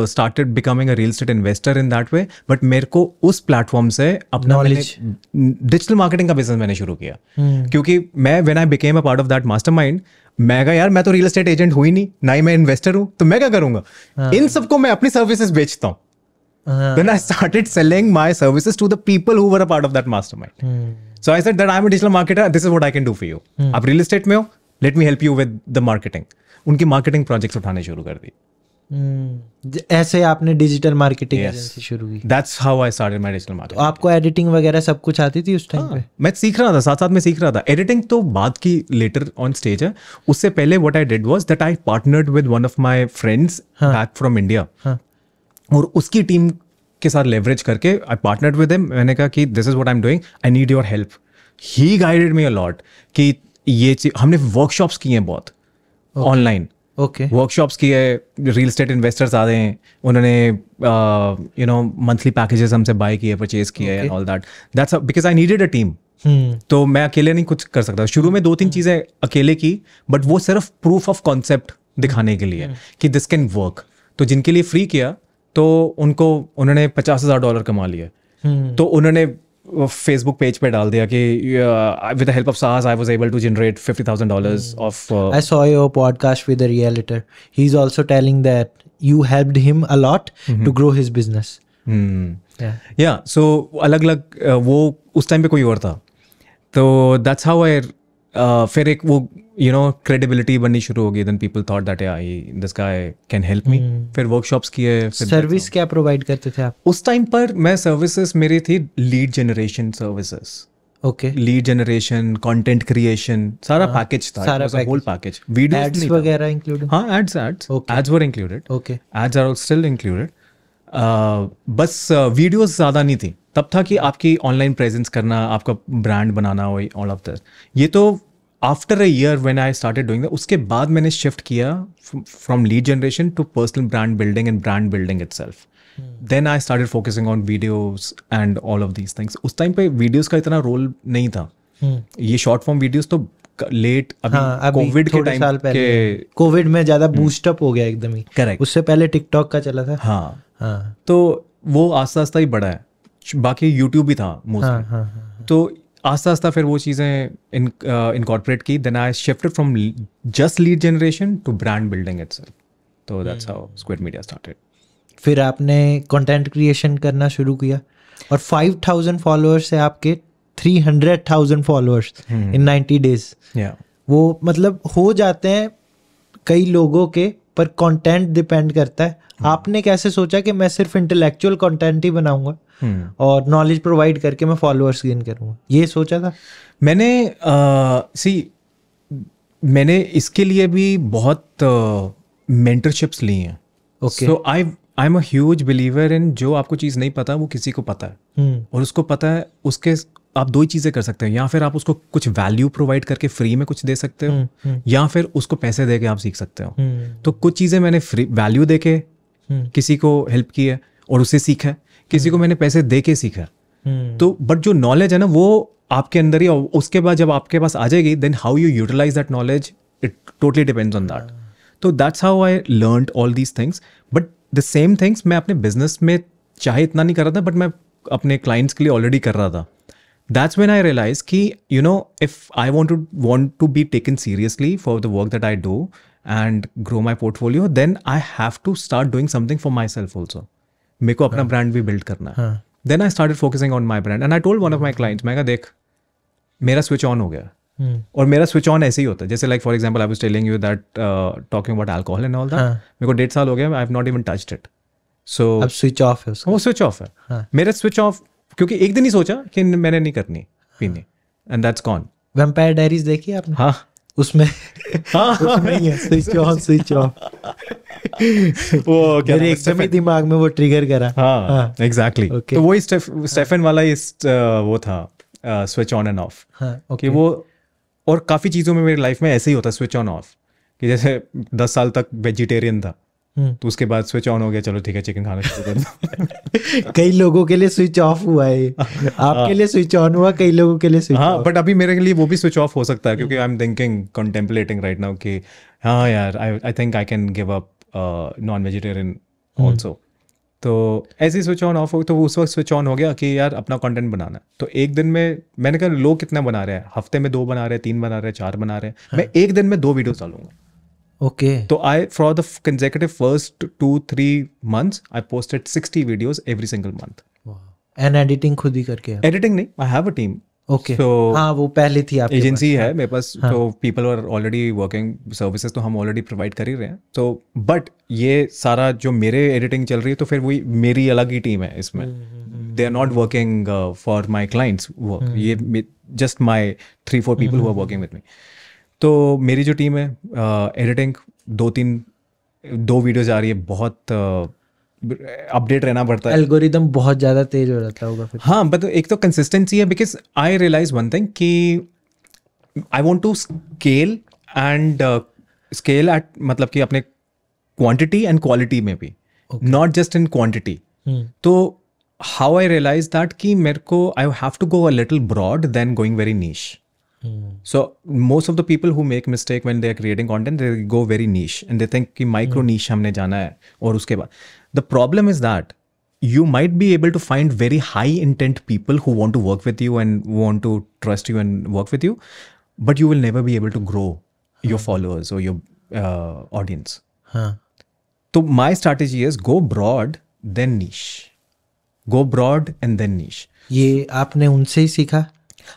started becoming a real estate investor in that way but मेरे को उस platform से अपना digital marketing का बिजनेस मैंने शुरू किया hmm. क्योंकि मैं when I became a part of that mastermind मैं कहा यार मैं तो रियल एस्टेट एजेंट हुई नहीं ना ही मैं इन्वेस्टर हूँ तो मैं क्या करूंगा हाँ. इन सबको मैं अपनी सर्विसेज बेचता हूँ then i started selling my services to the people who were a part of that mastermind hmm. so i said that i'm a digital marketer this is what i can do for you hmm. आप real estate में हो let me help you with the marketing उनकी marketing projects उठाने शुरू कर दी हम्म। ऐसे आपने digital marketing शुरू की that's how I started my digital marketing आपको एडिटिंग वगैरह सब कुछ आती थी उस टाइम हाँ, पे मैं सीख रहा था साथ साथ में सीख रहा था एडिटिंग तो बाद की लेटर ऑन स्टेज है उससे पहले what I did was that I partnered with one of my friends back from India और उसकी टीम के साथ लेवरेज करके आई पार्टनर विद हिम मैंने कहा कि this is what I am doing I need your help he guided me a lot कि ये चीज हमने वर्कशॉप्स किए हैं बहुत ऑनलाइन ओके वर्कशॉप्स किए रियल स्टेट इन्वेस्टर्स आ रहे हैं उन्होंने यू नो मंथली पैकेजेस हमसे बाय किए परचेज किए and all that that's because I needed a team तो मैं अकेले नहीं कुछ कर सकता शुरू में दो तीन hmm. चीज़ें अकेले की बट वो सिर्फ प्रूफ ऑफ कॉन्सेप्ट दिखाने के लिए hmm. कि दिस कैन वर्क तो जिनके लिए फ्री किया तो उनको उन्होंने पचास हज़ार डॉलर कमा लिए hmm. तो उन्होंने फेसबुक पेज पे डाल दिया कि with the help of Sahas I was able to generate fifty thousand dollars of I saw your podcast with realtor he is also telling that you helped him a lot to grow his business या सो अलग अलग वो उस time पे कोई और था तो दैट्स हाउ आई फिर एक वो यू नो क्रेडिबिलिटी बननी शुरू होगी then people thought that I this guy can help me फिर वर्कशॉप्स किए सर्विस क्या प्रोवाइड करते थे आप उस टाइम पर मैं सर्विसेज मेरी थी lead generation services okay lead generation content creation सारा पैकेज हाँ, था सारा होल पैकेज वीडियोस वगैरह इंक्लूडेड हां ads ads ads were included okay ads are still included बस वीडियोस uh, ज़्यादा नहीं थी तब था कि आपकी ऑनलाइन प्रेजेंस करना आपका ब्रांड बनाना ऑल ऑफ दिस ये तो after a year when I started doing the उसके बाद मैंने शिफ्ट किया from lead generation to personal brand building and brand building itself then I started focusing on videos and all of these things उस time पे videos का इतना रोल नहीं था hmm. ये शॉर्ट फॉर्म वीडियोज तो लेट अभी हाँ, कोविड के टाइम साल पहले कोविड में ज्यादा बूस्ट अप हो गया एकदम ही करेक्ट उससे पहले टिकटॉक का चला था हाँ हाँ तो वो आस्ता आस्ता ही बड़ा है बाकी यूट्यूब भी था मोस्टली हाँ, हाँ, हाँ, हाँ, तो आस्ता आस्ता फिर वो चीज़ें इन इनकॉर्पोरेट uh, की then I shifted from just lead generation to brand building it's तो that's how Square Media started फिर आपने कंटेंट क्रिएशन करना शुरू किया और 5000 फॉलोअर्स से आपके 300,000 फॉलोअर्स इन 90 डेज वो मतलब हो जाते हैं कई लोगों के पर कंटेंट डिपेंड करता है hmm. आपने कैसे सोचा कि मैं सिर्फ इंटेलेक्चुअल कंटेंट ही बनाऊंगा हम्म। और नॉलेज प्रोवाइड करके मैं फॉलोअर्स गेन करूँगा ये सोचा था मैंने सी मैंने इसके लिए भी बहुत मेंटरशिप्स ली हैं okay so I I am huge believer in जो आपको चीज़ नहीं पता वो किसी को पता है हम्म। और उसको पता है उसके आप दो ही चीज़ें कर सकते हो या फिर आप उसको कुछ वैल्यू प्रोवाइड करके फ्री में कुछ दे सकते हो हम्म, या फिर उसको पैसे दे के आप सीख सकते हो तो कुछ चीज़ें मैंने फ्री वैल्यू दे के किसी को हेल्प की है और उसे सीखा है किसी को हम्म। मैंने पैसे दे के सीखा हम्म। तो बट जो नॉलेज है ना वो आपके अंदर ही उसके बाद जब आपके पास आ जाएगी then how you utilise that knowledge it totally depends on that तो that's how I learn all these things but the same things मैं अपने बिजनेस में चाहे इतना नहीं कर रहा था बट मैं अपने क्लाइंट्स के लिए ऑलरेडी कर रहा था दैट्स वेन आई रियलाइज कि you know if I want to want to be taken seriously for the work that I do and grow my portfolio then I have to start doing something for myself also મેકો અપના brand વી build કરના then I started focusing on my brand and I told one of my client મેગા દેખ મેરા switch on હો ગયા ઓર મેરા switch on એસે હી હોતા જૈસે like for example I was telling you that talking about alcohol and all the મેકો 10 સાલ હો ગયા I have not even touched it so અપ switch off or switch off મેરા સ્વિચ ઓફ ક્યોકી એક દિન હી સોચા કે મેને નહીં કરની પીને and that's gone Vampire Diaries દેખીએ આપને હા हाँ। उसमें नहीं है स्विच ऑन स्विच ऑफ वो मेरे एक दिमाग में वो ट्रिगर करा हाँ एग्जैक्टली हाँ। तो वही स्टेफन वाला इस uh, वो था स्विच ऑन एंड ऑफ कि वो और काफ़ी चीज़ों में मेरी लाइफ में ऐसे ही होता स्विच ऑन ऑफ कि जैसे दस साल तक वेजिटेरियन था हम्म। तो उसके बाद स्विच ऑन हो गया चलो ठीक है चिकन खाना शुरू कर दो कई लोगों के लिए स्विच ऑफ हुआ है हाँ। आपके लिए स्विच ऑन हुआ कई लोगों के लिए स्विच हाँ बट अभी मेरे लिए वो भी स्विच ऑफ हो सकता है हम्म। क्योंकि I am thinking contemplating right now कि हाँ यार I I think I can give up non vegetarian also तो ऐसे स्विच ऑन ऑफ हो तो उस वक्त स्विच ऑन हो गया कि यार अपना कंटेंट बनाना तो एक दिन में मैंने कहा लोग कितना बना रहे हैं हफ्ते में दो बना रहे हैं तीन बना रहे हैं चार बना रहे हैं हाँ। मैं एक दिन में दो वीडियोस डालूंगा ओके तो I for the consecutive first two three months I posted sixty videos every single month and editing खुद ही करके. एडिटिंग नहीं, I have a team okay okay. हाँ वो पहले थी आपकी एजेंसी है मेरे पास हाँ। तो people are already working services तो हम ऑलरेडी प्रोवाइड कर ही रहे हैं तो बट ये सारा जो मेरे एडिटिंग चल रही है तो फिर वही मेरी अलग ही टीम है इसमें they are not working for my clients work ये just my three four people who are working with me तो मेरी जो टीम है एडिटिंग uh, दो तीन दो वीडियोज आ रही है बहुत अपडेट uh, रहना पड़ता है एल्गोरिदम बहुत ज़्यादा तेज हो जाता होगा फिर हाँ बट एक तो कंसिस्टेंसी है because I realise one thing कि I want to scale and scale at मतलब कि अपने क्वान्टिटी एंड क्वालिटी में भी नॉट जस्ट इन क्वान्टिटी तो हाउ आई रियलाइज दैट कि मेरे को I have to go a little broad than going very niche so most of the people who make mistake when they are creating content they go very niche and they think कि micro नीश hmm. हमने जाना है और उसके बाद the problem is that you might be able to find very high intent people who want to work with you and want to trust you and work with you but you will never be able to grow your followers और your audience तो my strategy is go broad then niche go broad and then niche ये आपने उनसे ही सीखा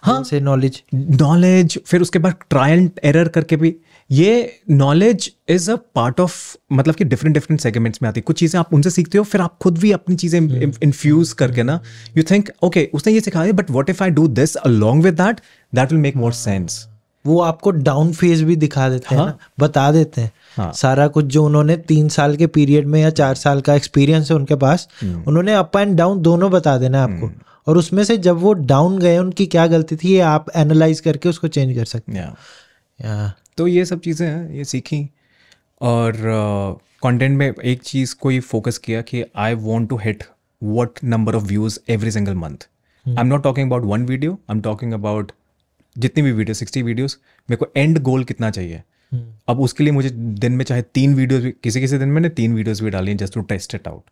हाँ से knowledge knowledge फिर उसके बाद ट्रायल एरर करके भी ये knowledge is a part of मतलब कि डिफरेंट डिफरेंट सेगमेंट्स में आती है कुछ चीज़ें आप उनसे सीखते हो फिर आप खुद भी अपनी चीज़ें इन्फ्यूज हम्म। करके ना यू थिंक ओके उसने ये सिखाया but what if I do this along with that that will make more sense वो आपको डाउन फेज भी दिखा देते हैं हाँ। बता देते हैं हाँ. सारा कुछ जो उन्होंने तीन साल के पीरियड में या चार साल का एक्सपीरियंस है उनके पास हम्म। उन्होंने अप एंड डाउन दोनों बता देना आपको हम्म। और उसमें से जब वो डाउन गए उनकी क्या गलती थी ये आप एनालाइज करके उसको चेंज कर सकते हैं तो ये सब चीज़ें हैं ये सीखी और कंटेंट uh, में एक चीज़ को ही फोकस किया कि I want to hit what number of views every single month I am not talking about one video I am talking about जितनी भी वीडियो सिक्सटी वीडियोज मेरे को एंड गोल कितना चाहिए hmm. अब उसके लिए मुझे दिन में चाहे तीन वीडियोज भी किसी किसी दिन मैंने तीन वीडियोज भी डाली just to test it out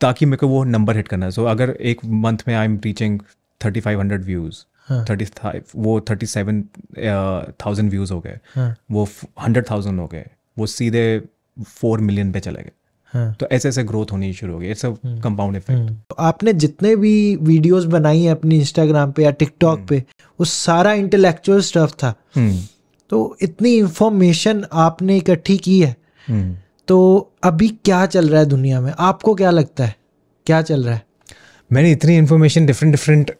ताकि मेरे को वो नंबर हिट करना है सो so, अगर एक मंथ में I am reaching thirty five hundred views thirty five वो थर्टी सेवन थाउजेंड व्यूज़ हो गए हाँ. वो हंड्रेड थाउजेंड हो गए वो सीधे फोर मिलियन पे चले गए हाँ. तो ऐसे ऐसे ग्रोथ होनी शुरू गई इट्स अ कंपाउंड इफेक्ट आपने जितने भी वीडियोस बनाई हैं अपनी इंस्टाग्राम पे या टिकटॉक हम्म। पे वो सारा इंटेलेक्चुअल स्टफ था हम्म। तो इतनी इंफॉर्मेशन आपने इकट्ठी की है हम्म। तो अभी क्या चल रहा है दुनिया में आपको क्या लगता है क्या चल रहा है मैंने इतनी इन्फॉर्मेशन डिफरेंट डिफरेंट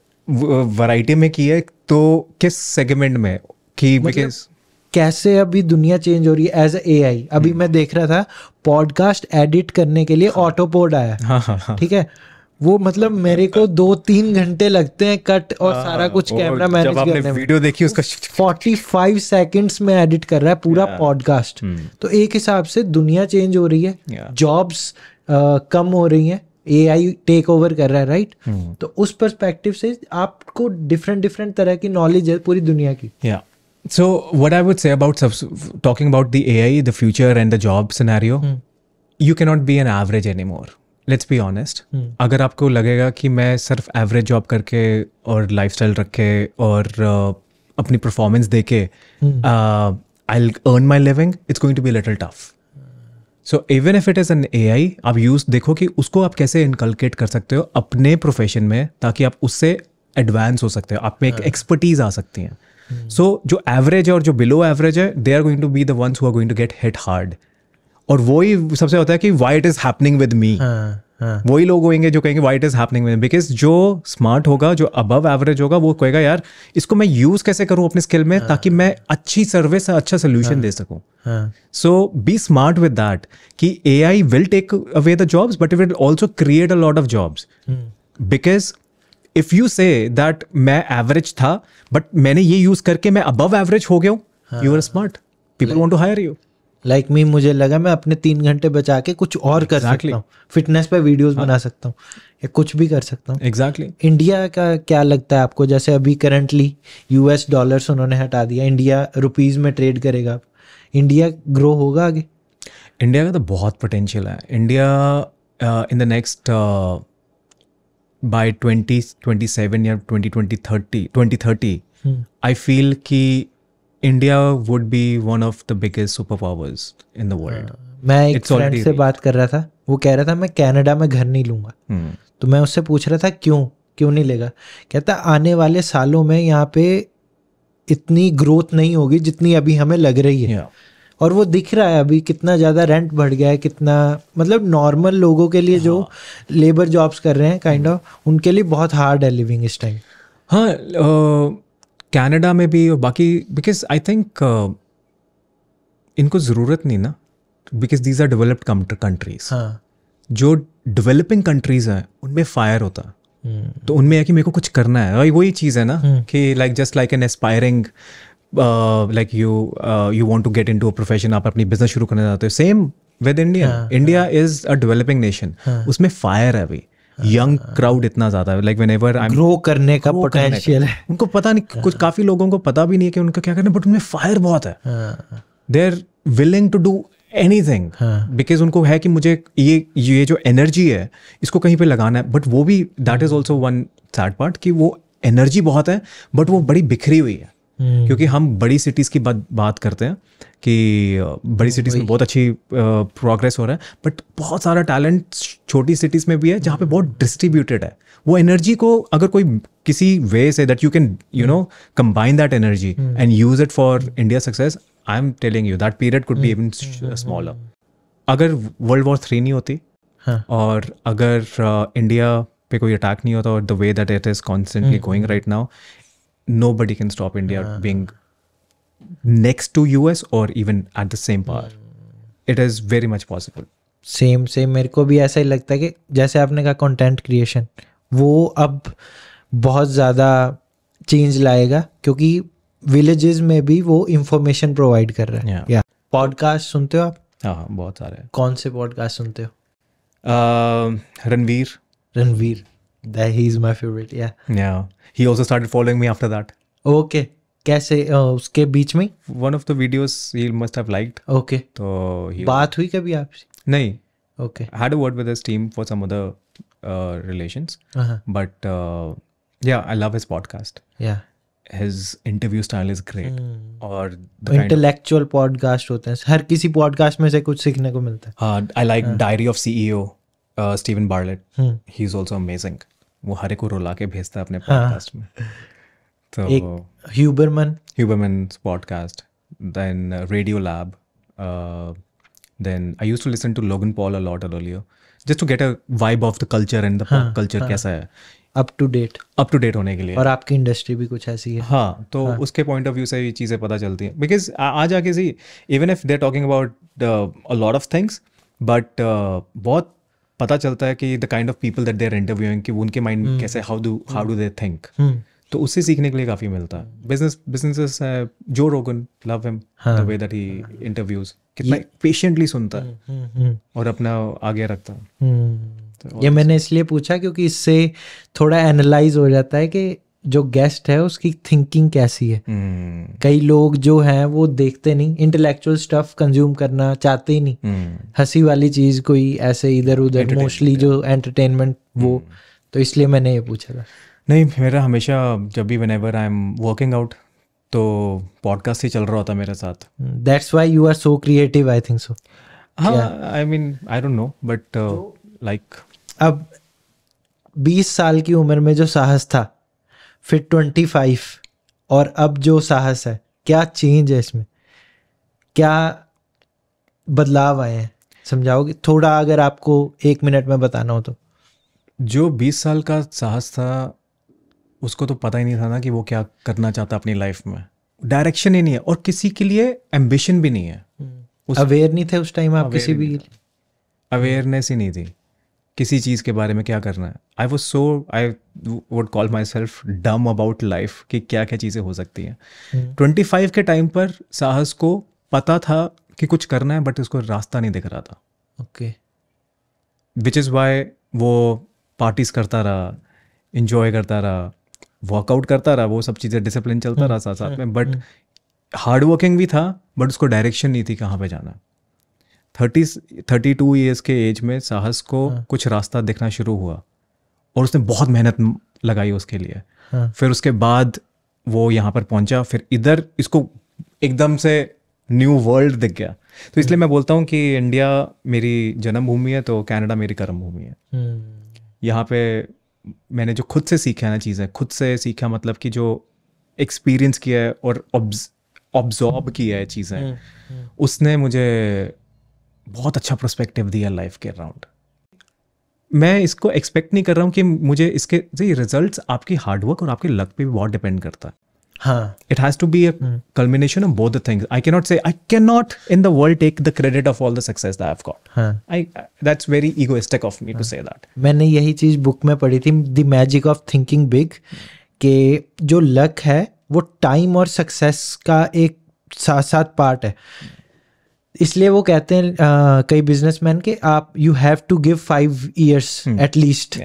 वैरायटी में की है तो किस सेगमेंट में की मतलब कैसे अभी दुनिया चेंज हो रही है एज ए आई अभी hmm. मैं देख रहा था पॉडकास्ट एडिट करने के लिए ऑटोपोड हाँ। आया ठीक हाँ, हाँ, हाँ। है वो मतलब मेरे को दो तीन घंटे लगते हैं कट और आ, हाँ, सारा कुछ कैमरा मैनेज करने वीडियो देखी उसका फोर्टी फाइव सेकेंड्स में एडिट कर रहा है पूरा पॉडकास्ट hmm. तो एक हिसाब से दुनिया चेंज हो रही है जॉब्स uh, कम हो रही हैं ए आई टेक ओवर कर रहा है राइट right? Hmm. तो उस परस्पेक्टिव से आपको डिफरेंट डिफरेंट तरह की नॉलेज है पूरी दुनिया की so what I would say about talking about about the AI, the future and the job scenario, hmm. you cannot be an average let's be honest अगर आपको लगेगा कि मैं सिर्फ एवरेज जॉब करके और लाइफ स्टाइल रखे और uh, अपनी परफॉर्मेंस दे के I earn my living it's going to be little tough so even if it is an AI आप यूज देखो कि उसको आप कैसे इनकलकेट कर सकते हो अपने प्रोफेशन में ताकि आप उससे एडवांस हो सकते हो आप में एक एक्सपर्टीज हाँ। आ सकती हैं सो hmm. so, जो एवरेज है और जो बिलो एवरेज है they are going to be the ones who are going to get hit hard और ही सबसे होता है कि what is happening with me वही लोग होंगे जो कहेंगे what is happening with because जो स्मार्ट होगा जो अबव एवरेज होगा वो कहेगा यार इसको मैं यूज कैसे करूं अपने स्किल में हाँ. ताकि मैं अच्छी सर्विस अच्छा सोल्यूशन हाँ। दे सकूं so be smart with that कि AI will take away the jobs but it will also create a lot of jobs because if you say that मैं एवरेज था बट मैंने ये यूज करके मैं अबव एवरेज हो गया हूँ you are smart people want to hire you like like me मुझे लगा मैं अपने तीन घंटे बचा के कुछ और exactly. कर सकता हूँ फिटनेस पे वीडियोस हाँ. बना सकता हूँ या कुछ भी कर सकता हूँ एग्जैक्टली exactly. इंडिया का क्या लगता है आपको जैसे अभी करंटली यूएस डॉलर्स उन्होंने हटा दिया इंडिया रुपीज़ में ट्रेड करेगा इंडिया ग्रो होगा आगे इंडिया का तो बहुत पोटेंशियल है India in the next by twenty twenty seven या twenty twenty thirty twenty thirty I feel कि India would be one of the biggest super powers in the world मैं एक फ्रेंड से बात कर रहा था वो कह रहा था मैं कनाडा में घर नहीं लूंगा hmm. तो मैं उससे पूछ रहा था क्यों क्यों नहीं लेगा कहता आने वाले सालों में यहाँ पे इतनी ग्रोथ नहीं होगी जितनी अभी हमें लग रही है yeah. और वो दिख रहा है अभी कितना ज़्यादा रेंट बढ़ गया है कितना मतलब नॉर्मल लोगों के लिए जो लेबर हाँ. जॉब्स कर रहे हैं काइंड kind ऑफ of, उनके लिए बहुत हार्ड है लिविंग इस टाइम हाँ कनाडा में भी और बाकी बिकॉज आई थिंक इनको ज़रूरत नहीं ना because these are developed countries जो डेवलपिंग कंट्रीज हैं उनमें फायर होता है हम्म। hmm. तो उनमें है कि मेरे को कुछ करना है और वही चीज़ है ना hmm. कि like just like an aspiring like you you want to get into a profession आप अपनी बिजनेस शुरू करना चाहते हो same with India India is a developing nation उसमें फायर है अभी यंग क्राउड इतना ज्यादा है like whenever I grow करने का पोटेंशियल है उनको पता नहीं कुछ हाँ। काफी लोगों को पता भी नहीं है कि उनका क्या करना बट उनमें फायर बहुत है they are willing to do anything because उनको है कि मुझे ये ये जो एनर्जी है इसको कहीं पे लगाना है बट वो भी that is also one sad part कि वो एनर्जी बहुत है बट वो बड़ी बिखरी हुई है हम्म। क्योंकि हम बड़ी सिटीज़ की बात बात करते हैं कि बड़ी सिटीज़ में बहुत अच्छी प्रोग्रेस हो रहा है बट बहुत सारा टैलेंट छोटी सिटीज़ में भी है जहाँ पे हम्म। बहुत डिस्ट्रीब्यूटेड है वो एनर्जी को अगर कोई किसी वे से that you can you know combine that energy and use it for India success I am telling you that period could be even smaller अगर वर्ल्ड वॉर थ्री नहीं होती हाँ. और अगर इंडिया uh, पे कोई अटैक नहीं होता और the way that it is constantly going right now nobody can stop India uh-huh. being next to US or even at the same power. Hmm. It is very much possible. Same same मेरे को भी ऐसा ही लगता है कि जैसे आपने कहा कंटेंट क्रिएशन वो अब बहुत ज़्यादा चेंज लाएगा क्योंकि विलेजेस में भी वो इंफॉर्मेशन प्रोवाइड कर रहा है या पॉडकास्ट सुनते हो आप हाँ, हाँ बहुत सारे कौन से पॉडकास्ट सुनते हो uh, Ranveer Ranveer that he's my favorite yeah yeah he also started following me after that okay कैसे उसके बीच में one of the videos he must have liked okay तो बात हुई कभी आपसे नहीं okay had a word with his team for some other relations but या आई लव हिज पॉडकास्ट या his interview style is great mm. और intellectual podcast होते हैं हर किसी पॉडकास्ट में से कुछ सीखने को मिलता है I like Diary of CEO Steven Bartlett he is also amazing वो हरे को रुला के भेजता है अपने पॉडकास्ट हाँ। में तो एक Huberman Huberman podcast then Radio Lab then I use to listen to Logan Paul a lot earlier just to get a vibe of the culture and the culture कैसा है up to date up to date होने के लिए और आपकी industry भी कुछ ऐसी है हाँ तो हाँ. उसके पॉइंट ऑफ व्यू से ये चीज़ें पता चलती हैं बिकॉज आज आके see even if they're talking about a lot of things but बहुत पता चलता है कि the kind of people that they are interviewing कि उनके माइंड हम्म। में कैसे how do how do they think तो उससे सीखने के लिए काफ़ी मिलता है बिजनेस बिजनेसेस जो Rogan love him the way that he interviews कितना पेशेंटली सुनता है हम्म, हम्म, और अपना आगे रखता है तो ये मैंने इसलिए पूछा क्योंकि इससे थोड़ा एनालाइज हो जाता है कि जो गेस्ट है उसकी थिंकिंग कैसी है hmm. कई लोग जो हैं वो देखते नहीं इंटेलेक्चुअल स्टफ कंज्यूम करना चाहते ही नहीं hmm. हंसी वाली चीज कोई ऐसे इधर उधर मोस्टली जो एंटरटेनमेंट वो हम्म। तो इसलिए मैंने ये पूछा था नहीं मेरा हमेशा जब भी whenever I am working out तो पॉडकास्ट ही चल रहा होता मेरे साथ that's why you are so creative I think so हाँ I mean I don't know but like अब 20 साल की उम्र में जो साहस था फिर ट्वेंटी फाइव और अब जो साहस है क्या चेंज है इसमें क्या बदलाव आए हैं समझाओगे थोड़ा अगर आपको एक मिनट में बताना हो तो जो बीस साल का साहस था उसको तो पता ही नहीं था ना कि वो क्या करना चाहता अपनी लाइफ में डायरेक्शन ही नहीं है और किसी के लिए एम्बिशन भी नहीं है अवेयर हम्म। नहीं थे उस टाइम आप किसी भी अवेयरनेस ही नहीं थी किसी चीज़ के बारे में क्या करना है I was so I would call my myself dumb about life कि क्या क्या चीज़ें हो सकती हैं ट्वेंटी हम्म। फाइव के टाइम पर साहस को पता था कि कुछ करना है बट उसको रास्ता नहीं दिख रहा था ओके विच इज़ वाई वो पार्टीज करता रहा इन्जॉय करता रहा वर्कआउट करता रहा वो सब चीज़ें डिसिप्लिन चलता रहा हम्म, साथ साथ हम्म, में बट हार्ड वर्किंग भी था बट उसको डायरेक्शन नहीं थी कहाँ पे जाना थर्टी थर्टी टू ईयर्स के एज में साहस को हाँ. कुछ रास्ता दिखना शुरू हुआ और उसने बहुत मेहनत लगाई उसके लिए हाँ. फिर उसके बाद वो यहाँ पर पहुँचा फिर इधर इसको एकदम से न्यू वर्ल्ड दिख गया तो हाँ। इसलिए मैं बोलता हूँ कि इंडिया मेरी जन्मभूमि है तो कनाडा मेरी कर्म भूमि है हम्म। यहाँ पे मैंने जो खुद से सीखा है ना चीज़ें खुद से सीखा मतलब कि जो एक्सपीरियंस किया है और ऑब्जॉर्ब किया है चीज़ें हम्म, हम्म। उसने मुझे बहुत अच्छा प्रोस्पेक्टिव दिया लाइफ के अराउंड मैं इसको एक्सपेक्ट नहीं कर रहा हूँ कि मुझे इसके जी रिजल्ट्स हार्डवर्क और आपके लक पे भी बहुत डिपेंड करता है हाँ it has to be a culmination of both the things I can not say I can not in the world take the credit of all the success that I got I that's very egoistic of me to say that मैंने यही चीज़ book में पढ़ी थी the magic of thinking big के जो luck है वो टाइम और सक्सेस का एक साथ साथ पार्ट है hmm. इसलिए वो कहते हैं कई बिजनेसमैन के आप you have to give five years at least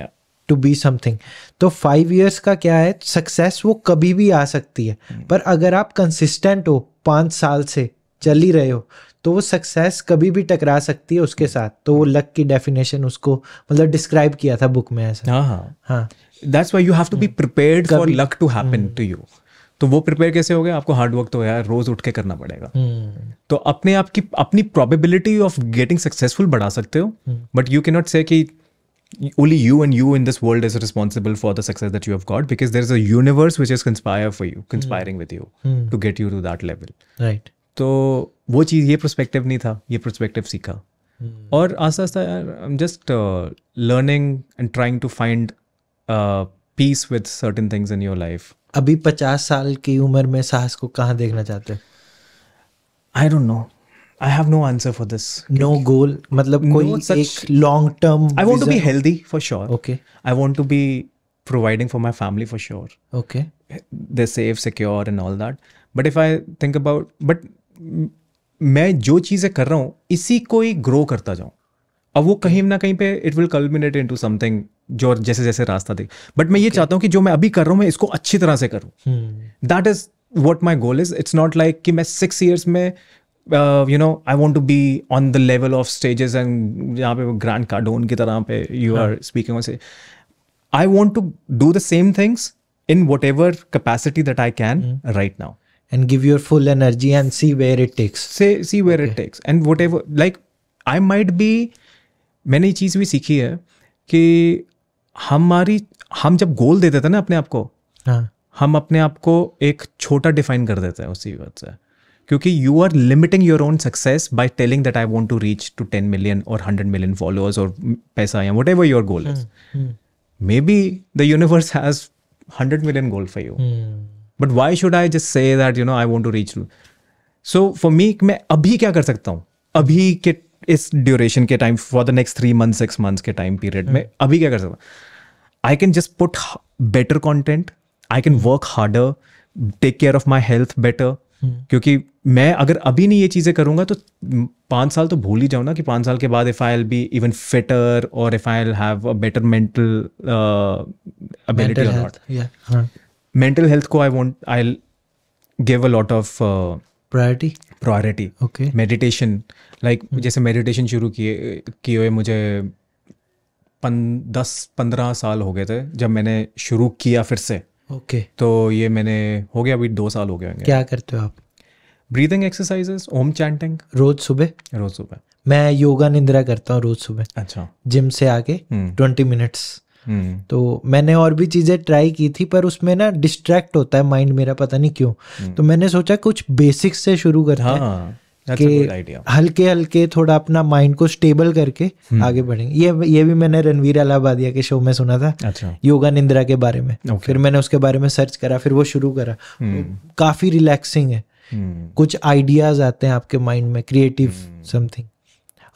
to be something तो फाइव ईयर्स का क्या है सक्सेस वो कभी भी आ सकती है hmm. पर अगर आप कंसिस्टेंट हो पाँच साल से चल ही रहे हो तो वो सक्सेस कभी भी टकरा सकती है उसके hmm. साथ तो वो लक की डेफिनेशन उसको मतलब डिस्क्राइब किया था बुक में ऐसा हाँ हाँ that's why you have to be prepared for luck to happen to you तो वो प्रिपेयर कैसे हो गया आपको हार्डवर्क तो यार रोज उठ के करना पड़ेगा hmm. तो अपने आप की अपनी प्रोबेबिलिटी ऑफ गेटिंग सक्सेसफुल बढ़ा सकते हो बट यू कैनॉट से कि only you and you in this world is responsible for the success that you have got because there is a universe which is conspire for you conspiring with you to get you to that level right तो वो चीज़ ये prospective नहीं था ये prospective सीखा हम्म। और आस्ता आस्ता just learning and trying to find peace with certain things in your life अभी पचास साल की उम्र में साहस को कहाँ देखना चाहते I don't know I have no answer for this no goal मतलब कोई एक long term I want to be healthy for sure okay I want to be providing for my family for sure okay they're safe secure and all that but if I think about but मैं जो चीज़ें कर रहा हूँ इसी को ही grow करता जाऊँ अब वो कहीं ना कहीं पे it will culminate into something जो जैसे जैसे रास्ता देख बट मैं ये okay. चाहता हूँ कि जो मैं अभी कर रहा हूँ मैं इसको अच्छी तरह से करूँ that is what my goal is it's not like कि मैं सिक्स ईयर्स में you know I want to be on the level of stages and यहाँ पे ग्रैंड कार्डोन की तरह पे you are speaking say I want to do the same things in whatever capacity that I can right now and give your full energy and see where it takes see where it takes and whatever like I might be मैंने ये चीज़ भी सीखी है कि हमारी हम जब गोल देते थे ना अपने आप को हाँ। हम अपने आप को एक छोटा डिफाइन कर देते हैं उसी वजह से क्योंकि you are limiting your own success by telling that I want to reach to ten million और हंड्रेड मिलियन फॉलोअर्स और पैसा या whatever your goal is maybe the universe has hundred million goal for you but why should I just say that you know I want to reach so for me मैं अभी क्या कर सकता हूँ अभी के इस duration के time for the next three month six months के टाइम पीरियड में hmm. अभी क्या कर सकता I can just put better content I can work harder take care of my health better क्योंकि मैं अगर अभी नहीं ये चीज़ें करूंगा तो पाँच साल तो भूल ही जाऊँ ना कि पाँच साल के बाद if I'll be even fitter और if I'll have a better mental mental health को I want I give a lot of priority priority okay meditation like जैसे मेडिटेशन शुरू किए किए हुए मुझे पन दस पंद्रह साल हो गए थे जब मैंने शुरू किया फिर से ओके okay. तो ये मैंने हो गया अभी दो साल हो गए क्या करते हो आप ब्रीदिंग एक्सरसाइजेस ओम चैंटिंग रोज सुबह रोज सुबह मैं योगा निंद्रा करता हूँ रोज सुबह अच्छा जिम से आके हम्म। ट्वेंटी मिनट्स हम्म। तो मैंने और भी चीज़ें ट्राई की थी पर उसमें ना डिस्ट्रैक्ट होता है माइंड मेरा पता नहीं क्यों हम्म। तो मैंने सोचा कुछ बेसिक्स से शुरू करते हाँ, हैं कि हल्के हल्के थोड़ा अपना माइंड को स्टेबल करके हम्म। आगे बढ़ेंगे ये ये भी मैंने रणवीर अलाहाबादिया के शो में सुना था अच्छा। योगा निंद्रा के बारे में फिर मैंने उसके बारे में सर्च करा फिर वो शुरू करा काफ़ी रिलैक्सिंग है कुछ आइडियाज आते हैं आपके माइंड में क्रिएटिव समथिंग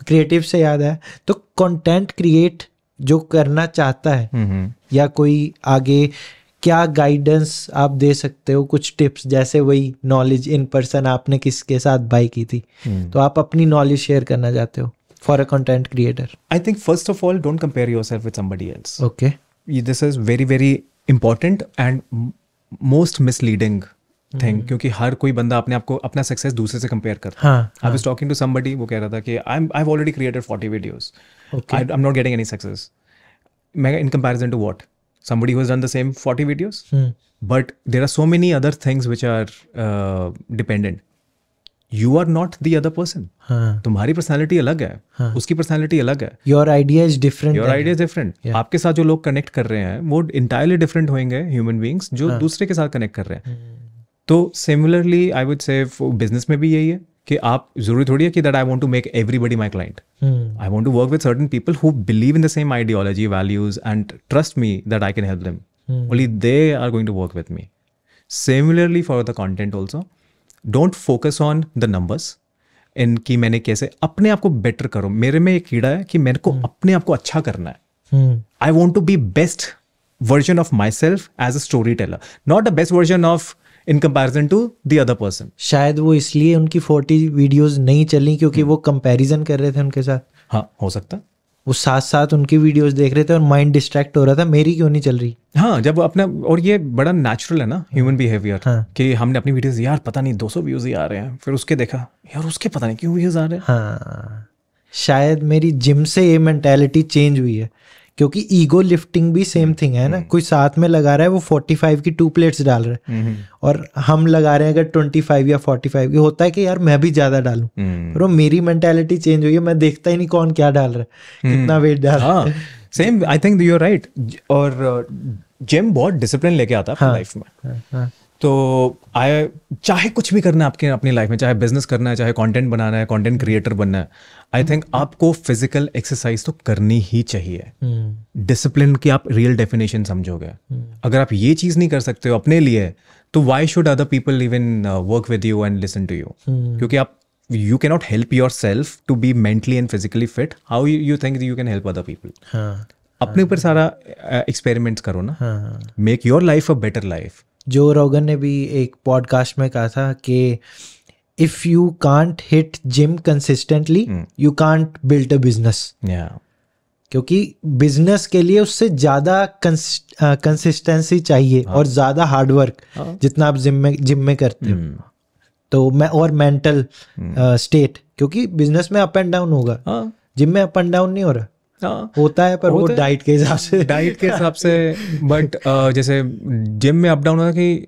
क्रिएटिव से याद है तो कंटेंट क्रिएट जो करना चाहता है हम्म, हम्म। या कोई आगे क्या गाइडेंस आप दे सकते हो कुछ टिप्स जैसे वही नॉलेज इन पर्सन आपने किसके साथ बाई की थी हम्म। तो आप अपनी नॉलेज शेयर करना चाहते हो for a content creator I think first of all don't compare yourself with somebody else okay this is very very important and most misleading thing क्योंकि हर कोई बंदा अपने आपको अपना सक्सेस दूसरे से कंपेयर करता है I was talking to somebody वो कह रहा था कि I I already created 40 videos Okay. I, I'm not getting any success. In comparison to what? Somebody who has done the same 40 videos, hmm. but there are so many other things which are uh, dependent. You are not the other person. Person तुम्हारी personality अलग है हाँ. उसकी personality अलग है your idea is different your idea is different आपके साथ जो लोग कनेक्ट कर रहे हैं वो इंटायरली डिफरेंट होंगे ह्यूमन बींग्स जो हाँ. दूसरे के साथ कनेक्ट कर रहे हैं hmm. तो similarly I would say business में भी यही है कि आप जरूरी थोड़ी है कि that I want to make everybody my client I want to work with certain people who believe in the same ideology values and trust me that I can help them only they are going to work with me similarly for the content also don't focus on the numbers in कि मैंने कैसे अपने आप को better करो मेरे में एक कीड़ा है कि मेरे को hmm. अपने आप को अच्छा करना है I want to be best version of my self as a storyteller not the best version of in comparison to the other person शायद वो इसलिए उनकी फोर्टी वीडियोस नहीं चली क्योंकि hmm. वो कंपैरिजन कर रहे थे उनके साथ हाँ हो सकता वो साथ साथ उनकी वीडियोस देख रहे थे और माइंड डिस्ट्रैक्ट हो रहा था मेरी क्यों नहीं चल रही हाँ जब अपने और ये बड़ा नेचुरल है ना ह्यूमन बिहेवियर हाँ. कि हमने अपनी वीडियोस यार पता नहीं 200 व्यूज ही आ रहे हैं फिर उसके देखा यार उसके पता नहीं क्यों व्यूज आ रहे हैं हाँ शायद मेरी जिम से ये मैंटेलिटी चेंज हुई है क्योंकि ईगो लिफ्टिंग भी सेम थिंग है ना हम्म। कोई साथ में लगा रहा है वो फोर्टी फाइव की टू प्लेट्स डाल रहा है हम्म। और हम लगा रहे हैं अगर ट्वेंटी फाइव या फोर्टी फाइव की होता है कि यार मैं भी ज्यादा डालू हम्म। और वो मेरी मेंटेलिटी चेंज हुई है मैं देखता ही नहीं कौन क्या डाल रहा है कितना वेट डाल रहा हाँ, है same I think you are right और जिम uh, बहुत डिसिप्लिन लेके आता है लाइफ हाँ। में हाँ, तो आई चाहे कुछ भी करना है आपके अपनी लाइफ में चाहे बिजनेस करना है चाहे कंटेंट बनाना है कंटेंट क्रिएटर बनना है आई थिंक हम्म। आपको फिजिकल एक्सरसाइज तो करनी ही चाहिए डिसिप्लिन हम्म। की आप रियल डेफिनेशन समझोगे हम्म। अगर आप ये चीज़ नहीं कर सकते हो अपने लिए तो why should other people in work with you and listen to you क्योंकि आप you cannot help yourself to be mentally and physically fit how you think you can help other people अपने हाँ। ऊपर सारा experiment uh, करो ना make your life a better life जो Rogan ने भी एक पॉडकास्ट में कहा था कि if you can't hit gym consistently you can't build a business क्योंकि बिजनेस के लिए उससे ज्यादा कंसिस्टेंसी uh, चाहिए हाँ। और ज्यादा हार्डवर्क हाँ। जितना आप जिम में जिम में करते हो hmm. तो मैं और मेंटल स्टेट hmm. uh, क्योंकि बिजनेस में अप एंड डाउन होगा हाँ। जिम में अप एंड डाउन नहीं हो रहा हाँ। होता है पर वो डाइट के हिसाब से डाइट के हिसाब से बट जैसे जिम में अप डाउन होता कि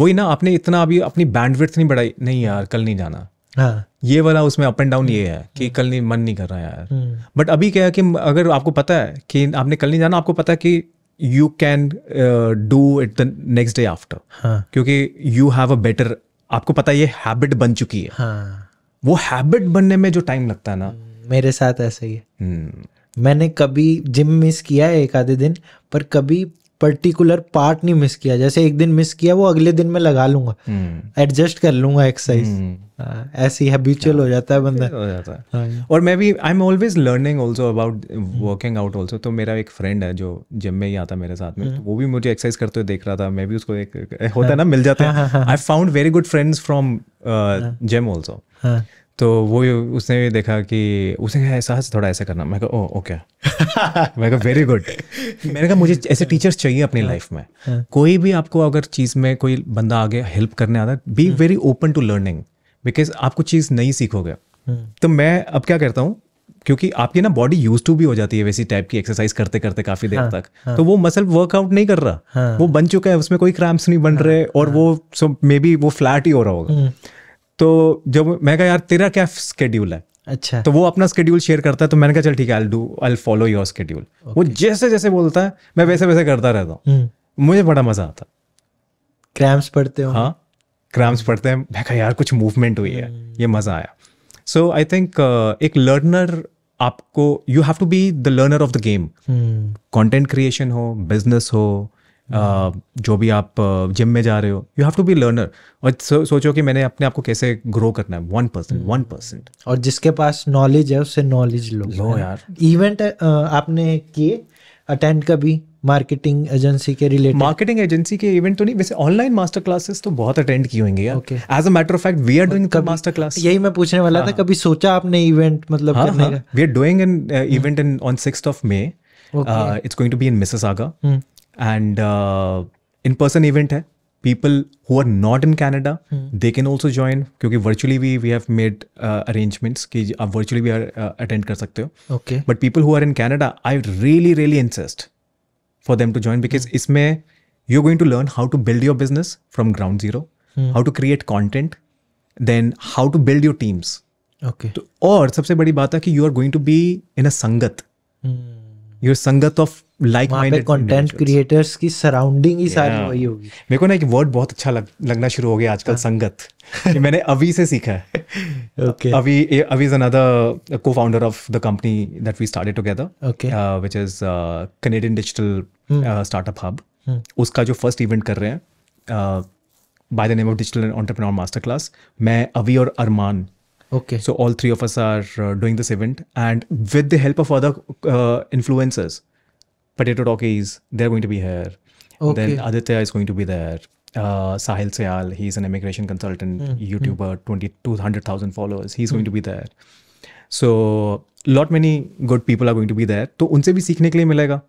वही ना आपने इतना अभी अपनी बैंडविड्थ नहीं बढ़ाई नहीं यार कल नहीं जाना हाँ ये वाला उसमें अप एंड डाउन ये है कि हम्म। कल नहीं मन नहीं कर रहा यार बट हम्म। अभी क्या है कि अगर आपको पता है कि आपने कल नहीं जाना आपको पता है कि you can do it the next day after क्योंकि यू हैव अ बेटर आपको पता है ये हैबिट बन चुकी है हाँ. वो हैबिट बनने में जो टाइम लगता है ना मेरे साथ ऐसा ही है हम्म। मैंने कभी जिम मिस किया है एक आधे दिन पर कभी पर्टिकुलर पार्ट नहीं मिस किया जैसे एक दिन मिस किया वो अगले दिन में लगा लूंगा एडजस्ट हम्म। कर लूंगा एक्सरसाइज हम्म। ऐसी हो जाता है बंदा हो जाता है हाँ और मैं भी I am always learning also about working out also तो मेरा एक फ्रेंड है जो जिम में ही आता मेरे साथ में हम्म। वो भी मुझे एक्सरसाइज करते हुए देख रहा था मैं भी उसको एक होता है हाँ। ना मिल जाता है I found very good friends from gym also तो वो उसने भी देखा कि उसे एहसास थोड़ा ऐसा करना मैं कहा ओह ओके मैं कहा वेरी गुड मैंने कहा मुझे ऐसे टीचर्स चाहिए अपनी लाइफ हाँ, में हाँ। कोई भी आपको अगर चीज़ में कोई बंदा आगे हेल्प करने आता be very open to learning because आप कुछ चीज़ नहीं सीखोगे हाँ। तो मैं अब क्या करता हूँ क्योंकि आपकी ना बॉडी यूज टू भी हो जाती है वैसी टाइप की एक्सरसाइज करते करते काफी देर हाँ, तक हाँ, तो वो मसल वर्कआउट नहीं कर रहा हाँ, वो बन चुका है उसमें कोई क्रैम्प्स नहीं बन हाँ, रहे और हाँ, वो सो मे बी वो फ्लैट ही हो रहा होगा हम्म। तो जब मैं कहा यार तेरा क्या स्केड्यूल है अच्छा तो वो अपना स्केड्यूल शेयर करता है तो मैंने कहा चल ठीक है I do I follow your schedule वो जैसे जैसे बोलता है मैं वैसे वैसे करता रहता हूँ हम्म। मुझे बड़ा मजा आता क्रैम्स पढ़ते हो हाँ क्रैम्स पढ़ते हैं मैं कहा यार कुछ मूवमेंट हुई है हम्म। ये मज़ा आया सो आई थिंक एक लर्नर आपको you have to be the learner of the game content creation हो बिजनेस हो जो भी आप जिम में जा रहे हो you have to be learner और सोचो कि मैंने अपने आप को कैसे ग्रो करना है वन परसेंट वन परसेंट और जिसके पास नॉलेज है उससे नॉलेज लो लो यार इवेंट आपने किए अटेंड कभी मार्केटिंग एजेंसी के रिलेटेड मार्केटिंग एजेंसी के इवेंट तो नहीं वैसे ऑनलाइन मास्टर क्लासेस तो बहुत अटेंड की होंगे यार as a matter of fact we are doing master class यही मैं पूछने वाला हाँ, था हाँ। कभी सोचा आपने इवेंट मतलब हाँ, करने हाँ। का we are doing an event in on 6th of May it's going to be in Mississauga and in person event है people who are not in Canada they can also join क्योंकि virtually भी we have made arrangements कि आप virtually भी attend uh, कर सकते हो okay but people who are in Canada I really really insist for them to join because इसमें you going to learn how to build your business from ground zero how to create content then how to build your teams okay और सबसे बड़ी बात है कि you are going to be in a sangat hmm. Your sangat of like minded content creators की surrounding ही yeah. सारी वही होगी मेरे को ना एक वर्ड बहुत अच्छा लग, लगना शुरू हो गया आजकल हाँ. संगत मैंने अभी से सीखा है okay Abhi Abhi is another co founder of the company that we started together okay which is Canadian digital startup hub उसका जो फर्स्ट इवेंट कर रहे हैं by the name of digital and entrepreneur master class मैं अभी और अरमान Okay. So all three of us are uh, doing this event, and with the help of other uh, influencers, Potato Talkies, they're going to be here. Okay. Then Aditya is going to be there. Uh, Sahil Sayal, he's an immigration consultant, mm. YouTuber, mm. 200,000 followers. He's mm. going to be there. So lot many good people are going to be there. तो उनसे भी सीखने के लिए मिलेगा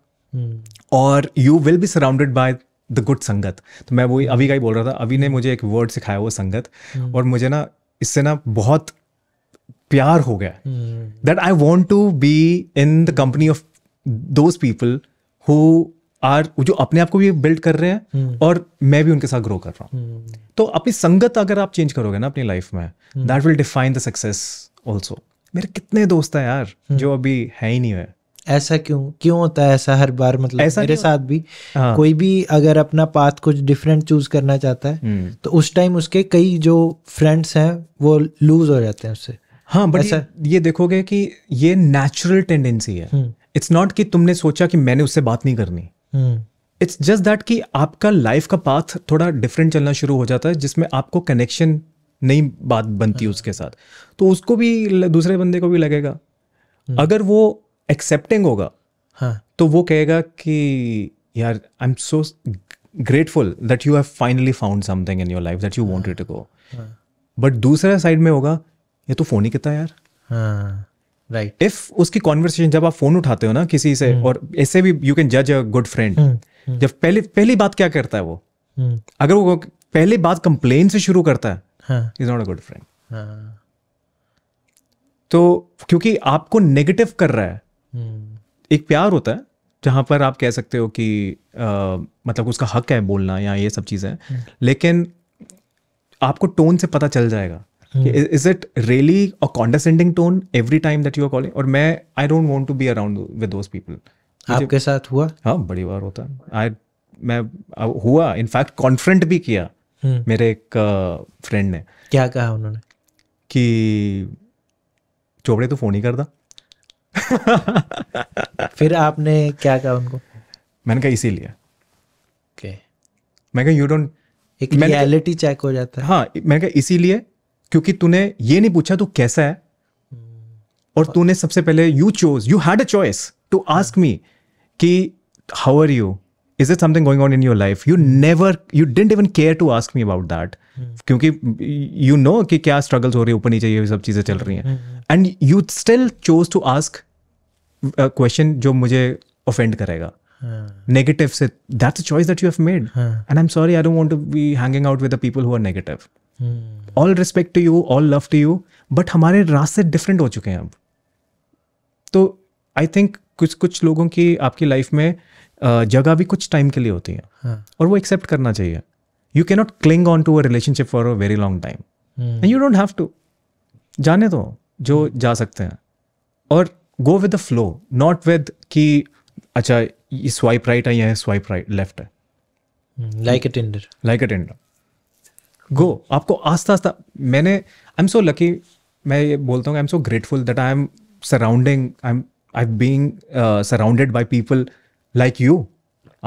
और you will be surrounded by the good sangat तो मैं वही अभी का ही बोल रहा था अभी ने मुझे एक वर्ड सिखाया वो संगत और मुझे ना इससे ना बहुत प्यार हो गया that I want to be in the company of those people who are जो अपने आप को भी बिल्ड कर रहे हैं हम्म। और मैं भी उनके साथ ग्रो कर रहा हूँ हम्म। तो अपनी संगत अगर आप चेंज करोगे ना अपनी लाइफ में that will define the success also मेरे कितने दोस्त हैं यार हम्म। जो अभी है ही नहीं है ऐसा क्यों क्यों होता है ऐसा हर बार मतलब ऐसा मेरे साथ भी हाँ। कोई भी अगर अपना पाथ कुछ डिफरेंट चूज करना चाहता है तो उस टाइम उसके कई जो फ्रेंड्स हैं वो लूज हो जाते हैं उससे हाँ बट ये, ये देखोगे कि ये नेचुरल टेंडेंसी है इट्स हम्म। नॉट कि तुमने सोचा कि मैंने उससे बात नहीं करनी इट्स जस्ट दैट कि आपका लाइफ का पाथ थोड़ा डिफरेंट चलना शुरू हो जाता है जिसमें आपको कनेक्शन नई बात बनती है हाँ। उसके साथ तो उसको भी दूसरे बंदे को भी लगेगा हम्म। अगर वो एक्सेप्टिंग होगा हाँ तो वो कहेगा कि यार I am so grateful that you have finally found something in your life that you wanted to go but दूसरा साइड में होगा ये तो फ़ोन ही कितना यार राइट हाँ, इफ उसकी कॉन्वर्सेशन जब आप फ़ोन उठाते हो ना किसी से हम्म। और ऐसे भी यू कैन जज अ गुड फ्रेंड जब पहले पहली बात क्या करता है वो हम्म। अगर वो पहले बात कंप्लेन से शुरू करता है is not a good friend तो क्योंकि आपको नेगेटिव कर रहा है हम्म। एक प्यार होता है जहां पर आप कह सकते हो कि आ, मतलब उसका हक है बोलना या ये सब चीज़ें लेकिन आपको टोन से पता चल जाएगा is it really a condescending tone every time that you are calling और मैं I don't want to be around with those people आपके साथ हुआ हाँ बड़ी बार होता आई मैं हुआ इनफैक्ट कॉन्फ्रेंट भी किया hmm. मेरे एक फ्रेंड ने क्या कहा उन्होंने कि चोपड़े तो फोन ही करता फिर आपने क्या कहा उनको मैंने कहा इसीलिए okay. मैं कहा यू डोंट एक रियलिटी चेक हो जाता है हाँ मैंने कहा इसीलिए क्योंकि तूने ये नहीं पूछा तू कैसा है hmm. और तूने सबसे पहले you chose you had a choice to ask me कि how are you is it something going on in your life you never you didn't even care to ask me about that क्योंकि you know कि क्या struggles हो रही है ऊपर नीचे ये सब चीज़ें चल रही हैं and you still choose to ask question जो मुझे ऑफेंड करेगा नेगेटिव hmm. से that's a choice that you have made and I am sorry I don't want to be hanging out with the people who are negative all respect to you all love to you but हमारे रास्ते different हो चुके हैं अब तो I think कुछ कुछ लोगों की आपकी लाइफ में जगह भी कुछ टाइम के लिए होती है हाँ. और वो एक्सेप्ट करना चाहिए you cannot cling on to a relationship for a very long time and you don't have to जाने दो जो hmm. जा सकते हैं और go with the flow not with कि अच्छा ये स्वाइप राइट है या स्वाइप राइट लेफ्ट है like a Tinder like a Tinder go आपको आस्ता आस्ता मैंने आई एम सो लकी मैं ये बोलता हूँ I am so grateful that I am surrounding I am I being surrounded by people like you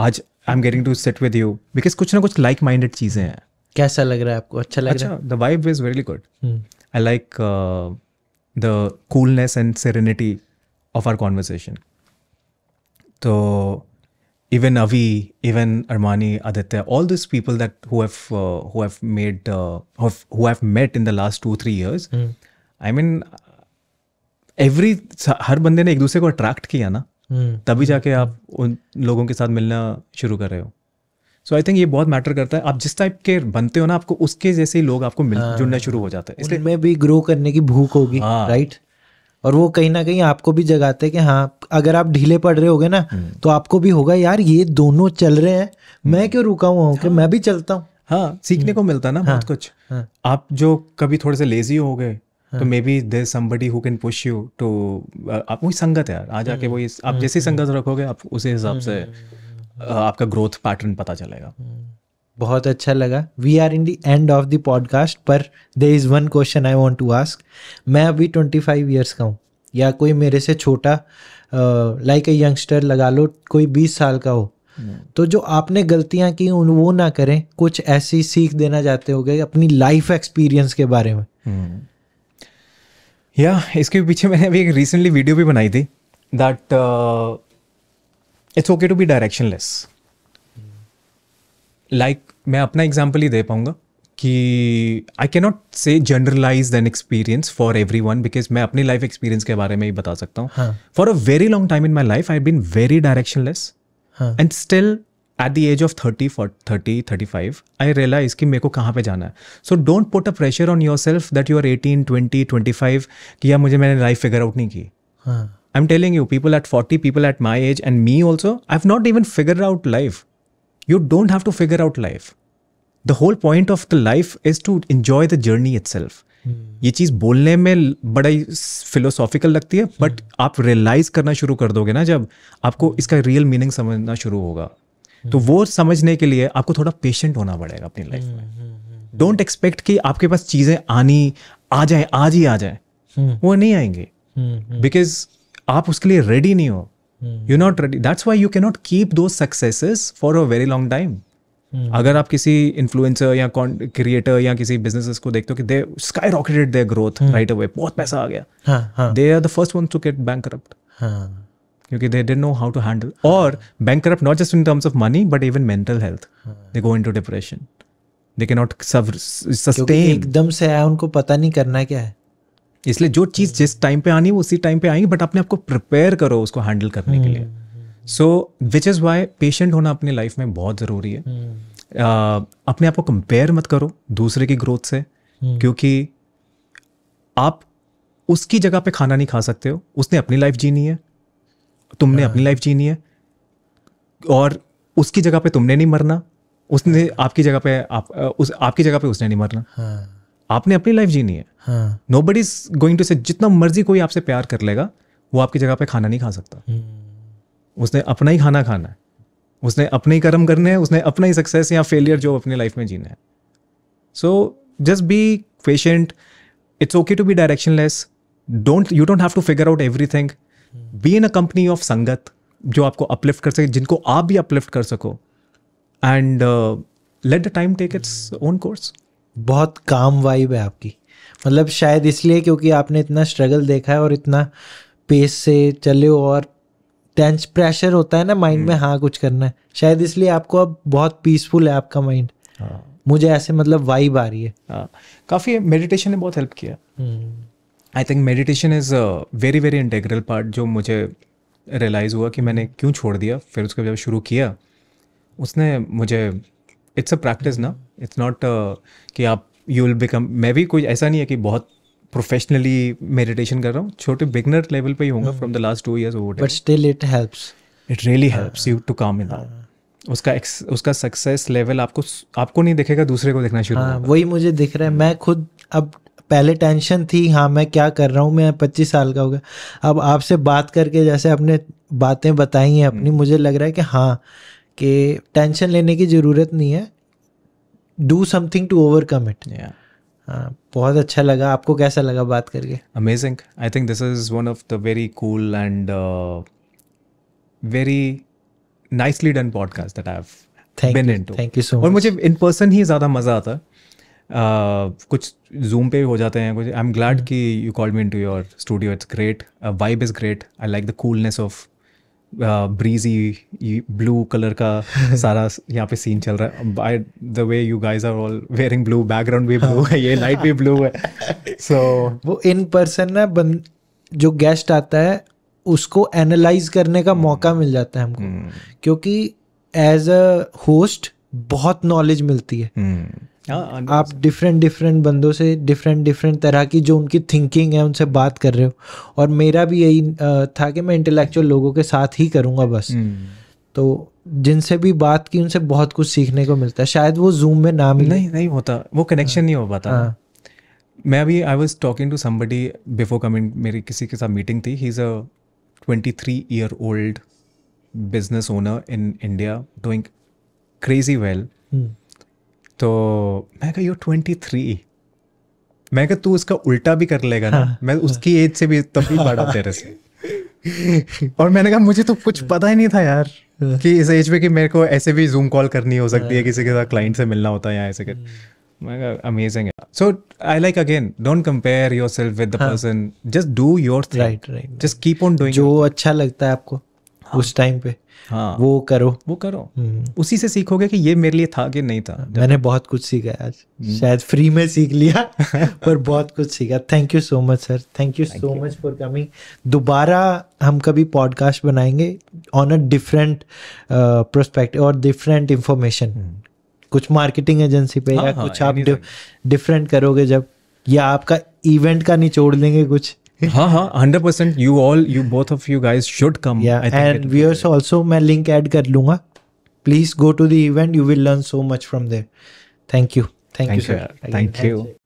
आज I am getting to sit with you because कुछ ना कुछ लाइक माइंडेड चीज़ें हैं कैसा लग रहा है आपको अच्छा लग अच्छा, रहा है the vibe is very good I like the coolness and serenity of our conversation तो even Avi, even Armani, Aditya, all these people that who have uh, who have made uh, who have, who have met in the last 2 3 years. Mm. I mean, every har bande ne ek dusre ko attract kiya na mm. तभी जाके आप उन लोगों के साथ मिलना शुरू कर रहे हो सो आई थिंक ये बहुत मैटर करता है आप जिस टाइप के बनते हो ना आपको उसके जैसे ही लोग आपको मिल जुड़ना शुरू हो जाता है इसलिए मैं भी ग्रो करने की भूख होगी राइट और वो कहीं ना कहीं आपको भी जगाते हैं कि हाँ अगर आप ढीले पड़ रहे होगे ना हम्म। तो आपको भी होगा यार ये दोनों चल रहे हैं हम्म। मैं क्यों रुका हुआ हूँ हाँ। मैं भी चलता हूँ हाँ सीखने हम्म। को मिलता ना बहुत हाँ। कुछ हाँ। आप जो कभी थोड़े से लेजी हो गए तो maybe there somebody who can push you to आप वही संगत है आ जाके वही आप जैसी संगत रखोगे आप उसी हिसाब से आपका ग्रोथ पैटर्न पता चलेगा बहुत अच्छा लगा we are in the end of the podcast पर there is one question I want to ask मैं अभी ट्वेंटी फाइव ईयर्स का हूँ या कोई मेरे से छोटा लाइक ए यंगस्टर लगा लो कोई बीस साल का हो तो जो आपने गलतियाँ की उन वो ना करें कुछ ऐसी सीख देना चाहते हो गए अपनी लाइफ एक्सपीरियंस के बारे में या हम्म। इसके पीछे मैंने अभी एक रिसेंटली वीडियो भी बनाई थी that it's okay to be directionless like like, मैं अपना एग्जाम्पल ही दे पाऊंगा कि I can not say generalize an experience for everyone because मैं अपनी लाइफ एक्सपीरियंस के बारे में ही बता सकता हूँ for a very long time in my life I been very directionless and still at the age of thirty thirty thirty five I realise कि मेरे को कहाँ पे जाना है so don't put a pressure on yourself that you are eighteen twenty twenty five कि यार मुझे मैंने लाइफ फिगर आउट नहीं की I am telling you people at forty people at my age and me also I have not even figure out life you don't have to figure out life the whole point of the life is to enjoy the journey itself ये चीज़ बोलने में बड़ा ही philosophical लगती है but hmm. आप realise करना शुरू कर दोगे ना जब आपको इसका रियल मीनिंग समझना शुरू होगा hmm. तो वो समझने के लिए आपको थोड़ा पेशेंट होना पड़ेगा अपनी लाइफ में डोंट hmm, एक्सपेक्ट कि आपके पास चीज़ें आनी आ जाए आज ही आ जाए वो नहीं आएंगे बिकॉज आप उसके लिए रेडी नहीं हो you not ready that's why you you cannot keep those successes for a very long time hmm. अगर आप किसी इन्फ्लुएंसर या क्रिएटर या किसी बिजनेस को देखते हो कि they skyrocketed their growth right away बहुत पैसा आ गया they are the first one to get bankrupt क्योंकि they didn't know how to handle और bankrupt not just in terms of money but even mental health they go into depression they can not सब sustain एकदम से आया उनको पता नहीं करना क्या है इसलिए जो चीज़ हम्म। जिस टाइम पे आनी है उसी टाइम पे आएंगी बट अपने आपको प्रिपेयर करो उसको हैंडल करने के लिए so which is why patient होना अपनी लाइफ में बहुत ज़रूरी है uh, अपने आप को कंपेयर मत करो दूसरे की ग्रोथ से हम्म। क्योंकि आप उसकी जगह पे खाना नहीं खा सकते हो उसने अपनी लाइफ जीनी है तुमने हाँ। अपनी लाइफ जीनी है और उसकी जगह पे तुमने नहीं मरना उसने हाँ। आपकी जगह पे आप उस आपकी जगह पे उसने नहीं मरना हाँ। आपने अपनी लाइफ जीनी है nobody is going to say जितना मर्जी कोई आपसे प्यार कर लेगा वो आपकी जगह पे खाना नहीं खा सकता हम्म। उसने अपना ही खाना खाना है उसने अपने ही कर्म करने हैं उसने अपना ही सक्सेस या फेलियर जो अपनी लाइफ में जीना है so just be patient it's okay to be directionless don't you don't have to figure out everything be in a company of संगत जो आपको अपलिफ्ट कर सके जिनको आप भी अपलिफ्ट कर सको and let the time take its own course बहुत काम वाइब है आपकी मतलब शायद इसलिए क्योंकि आपने इतना स्ट्रगल देखा है और इतना पेस से चले हो और टेंस प्रेशर होता है ना माइंड में हम्म। हाँ कुछ करना है शायद इसलिए आपको अब बहुत पीसफुल है आपका माइंड हाँ। मुझे ऐसे मतलब वाइब आ रही है हाँ। काफ़ी मेडिटेशन ने बहुत हेल्प किया I think meditation is a very very integral part जो मुझे रियलाइज़ हुआ कि मैंने क्यों छोड़ दिया फिर उसके जब शुरू किया उसने मुझे इट्स अ प्रैक्टिस ना इट्स नॉट कि आप यू विल बिकम मैं भी कोई ऐसा नहीं है कि बहुत प्रोफेशनली मेडिटेशन कर रहा हूँ छोटे बिगनर लेवल पे ही होगा from the last two year but still it helps it really helps you to calm in उसका उसका सक्सेस लेवल आपको आपको नहीं दिखेगा दूसरे को देखना शुरू हाँ, वही मुझे दिख रहा है मैं खुद अब पहले टेंशन थी हाँ मैं क्या कर रहा हूँ मैं पच्चीस साल का हो गया अब आपसे बात करके जैसे आपने बातें बताई हैं अपनी hmm. मुझे लग रहा है कि हाँ कि टेंशन लेने की ज़रूरत नहीं है do something to overcome it बहुत अच्छा लगा आपको कैसा लगा बात करके amazing I think this is one of the very cool and very nicely done podcast that I have been into thank you so much और मुझे इन पर्सन ही ज़्यादा मज़ा आता Uh, कुछ जूम पे हो जाते हैं कुछ आई एम ग्लैड कि you call me in to your studio it's great vibe is great I like the coolness of breezy blue colour का सारा यहाँ पे सीन चल रहा है by the way you guys are all wearing blue background भी blue है ये लाइट भी ब्लू है सो so, वो इन पर्सन ना बन जो गेस्ट आता है उसको एनालाइज करने का hmm. मौका मिल जाता है हमको hmm. क्योंकि एज अ होस्ट बहुत नॉलेज मिलती है hmm. हाँ, हाँ आप डिफरेंट डिफरेंट बंदों से डिफरेंट डिफरेंट तरह की जो उनकी थिंकिंग है उनसे बात कर रहे हो और मेरा भी यही था कि मैं इंटेलेक्चुअल लोगों के साथ ही करूँगा बस हम्म। तो जिनसे भी बात की उनसे बहुत कुछ सीखने को मिलता है शायद वो जूम में ना मिले नहीं नहीं होता वो कनेक्शन हाँ। नहीं हो पाता हाँ. मैं अभी I was talking to somebody before coming मेरी किसी के साथ मीटिंग थी he is a twenty three year old business owner in India doing crazy well तो मैं कहा यू ट्वेंटी थ्री मैं कहा तू उसका उल्टा भी कर लेगा ना हाँ, मैं उसकी एज से भी तब भी बड़ा तेरे से और मैंने कहा मुझे तो कुछ पता ही नहीं था यार हाँ। कि इस एज में कि मेरे को ऐसे भी जूम कॉल करनी हो सकती है हाँ। किसी के साथ क्लाइंट से मिलना होता है या ऐसे कर हम्म। मैं अमेजिंग है so I like again don't compare yourself with the person just do your thing right right just keep on doing जो अच्छा लगता है आपको हाँ। उस टाइम पे हाँ वो करो वो करो हम्म। उसी से सीखोगे कि ये मेरे लिए था कि नहीं था मैंने बहुत कुछ सीखा आज हम्म। शायद फ्री में सीख लिया पर बहुत कुछ सीखा thank you so much sir thank you so much for coming दोबारा हम कभी पॉडकास्ट बनाएंगे ऑन अ डिफरेंट प्रोस्पेक्टिव और डिफरेंट इंफॉर्मेशन हम्म। कुछ मार्केटिंग एजेंसी पे या हाँ, हाँ, कुछ आप डिफरेंट करोगे जब या आपका इवेंट का निचोड़ लेंगे कुछ हाँ हाँ hundred percent you all you both of you guys should come and viewers also मैं लिंक ऐड कर लूँगा please go to the event you will learn so much from there thank you thank you sir thank you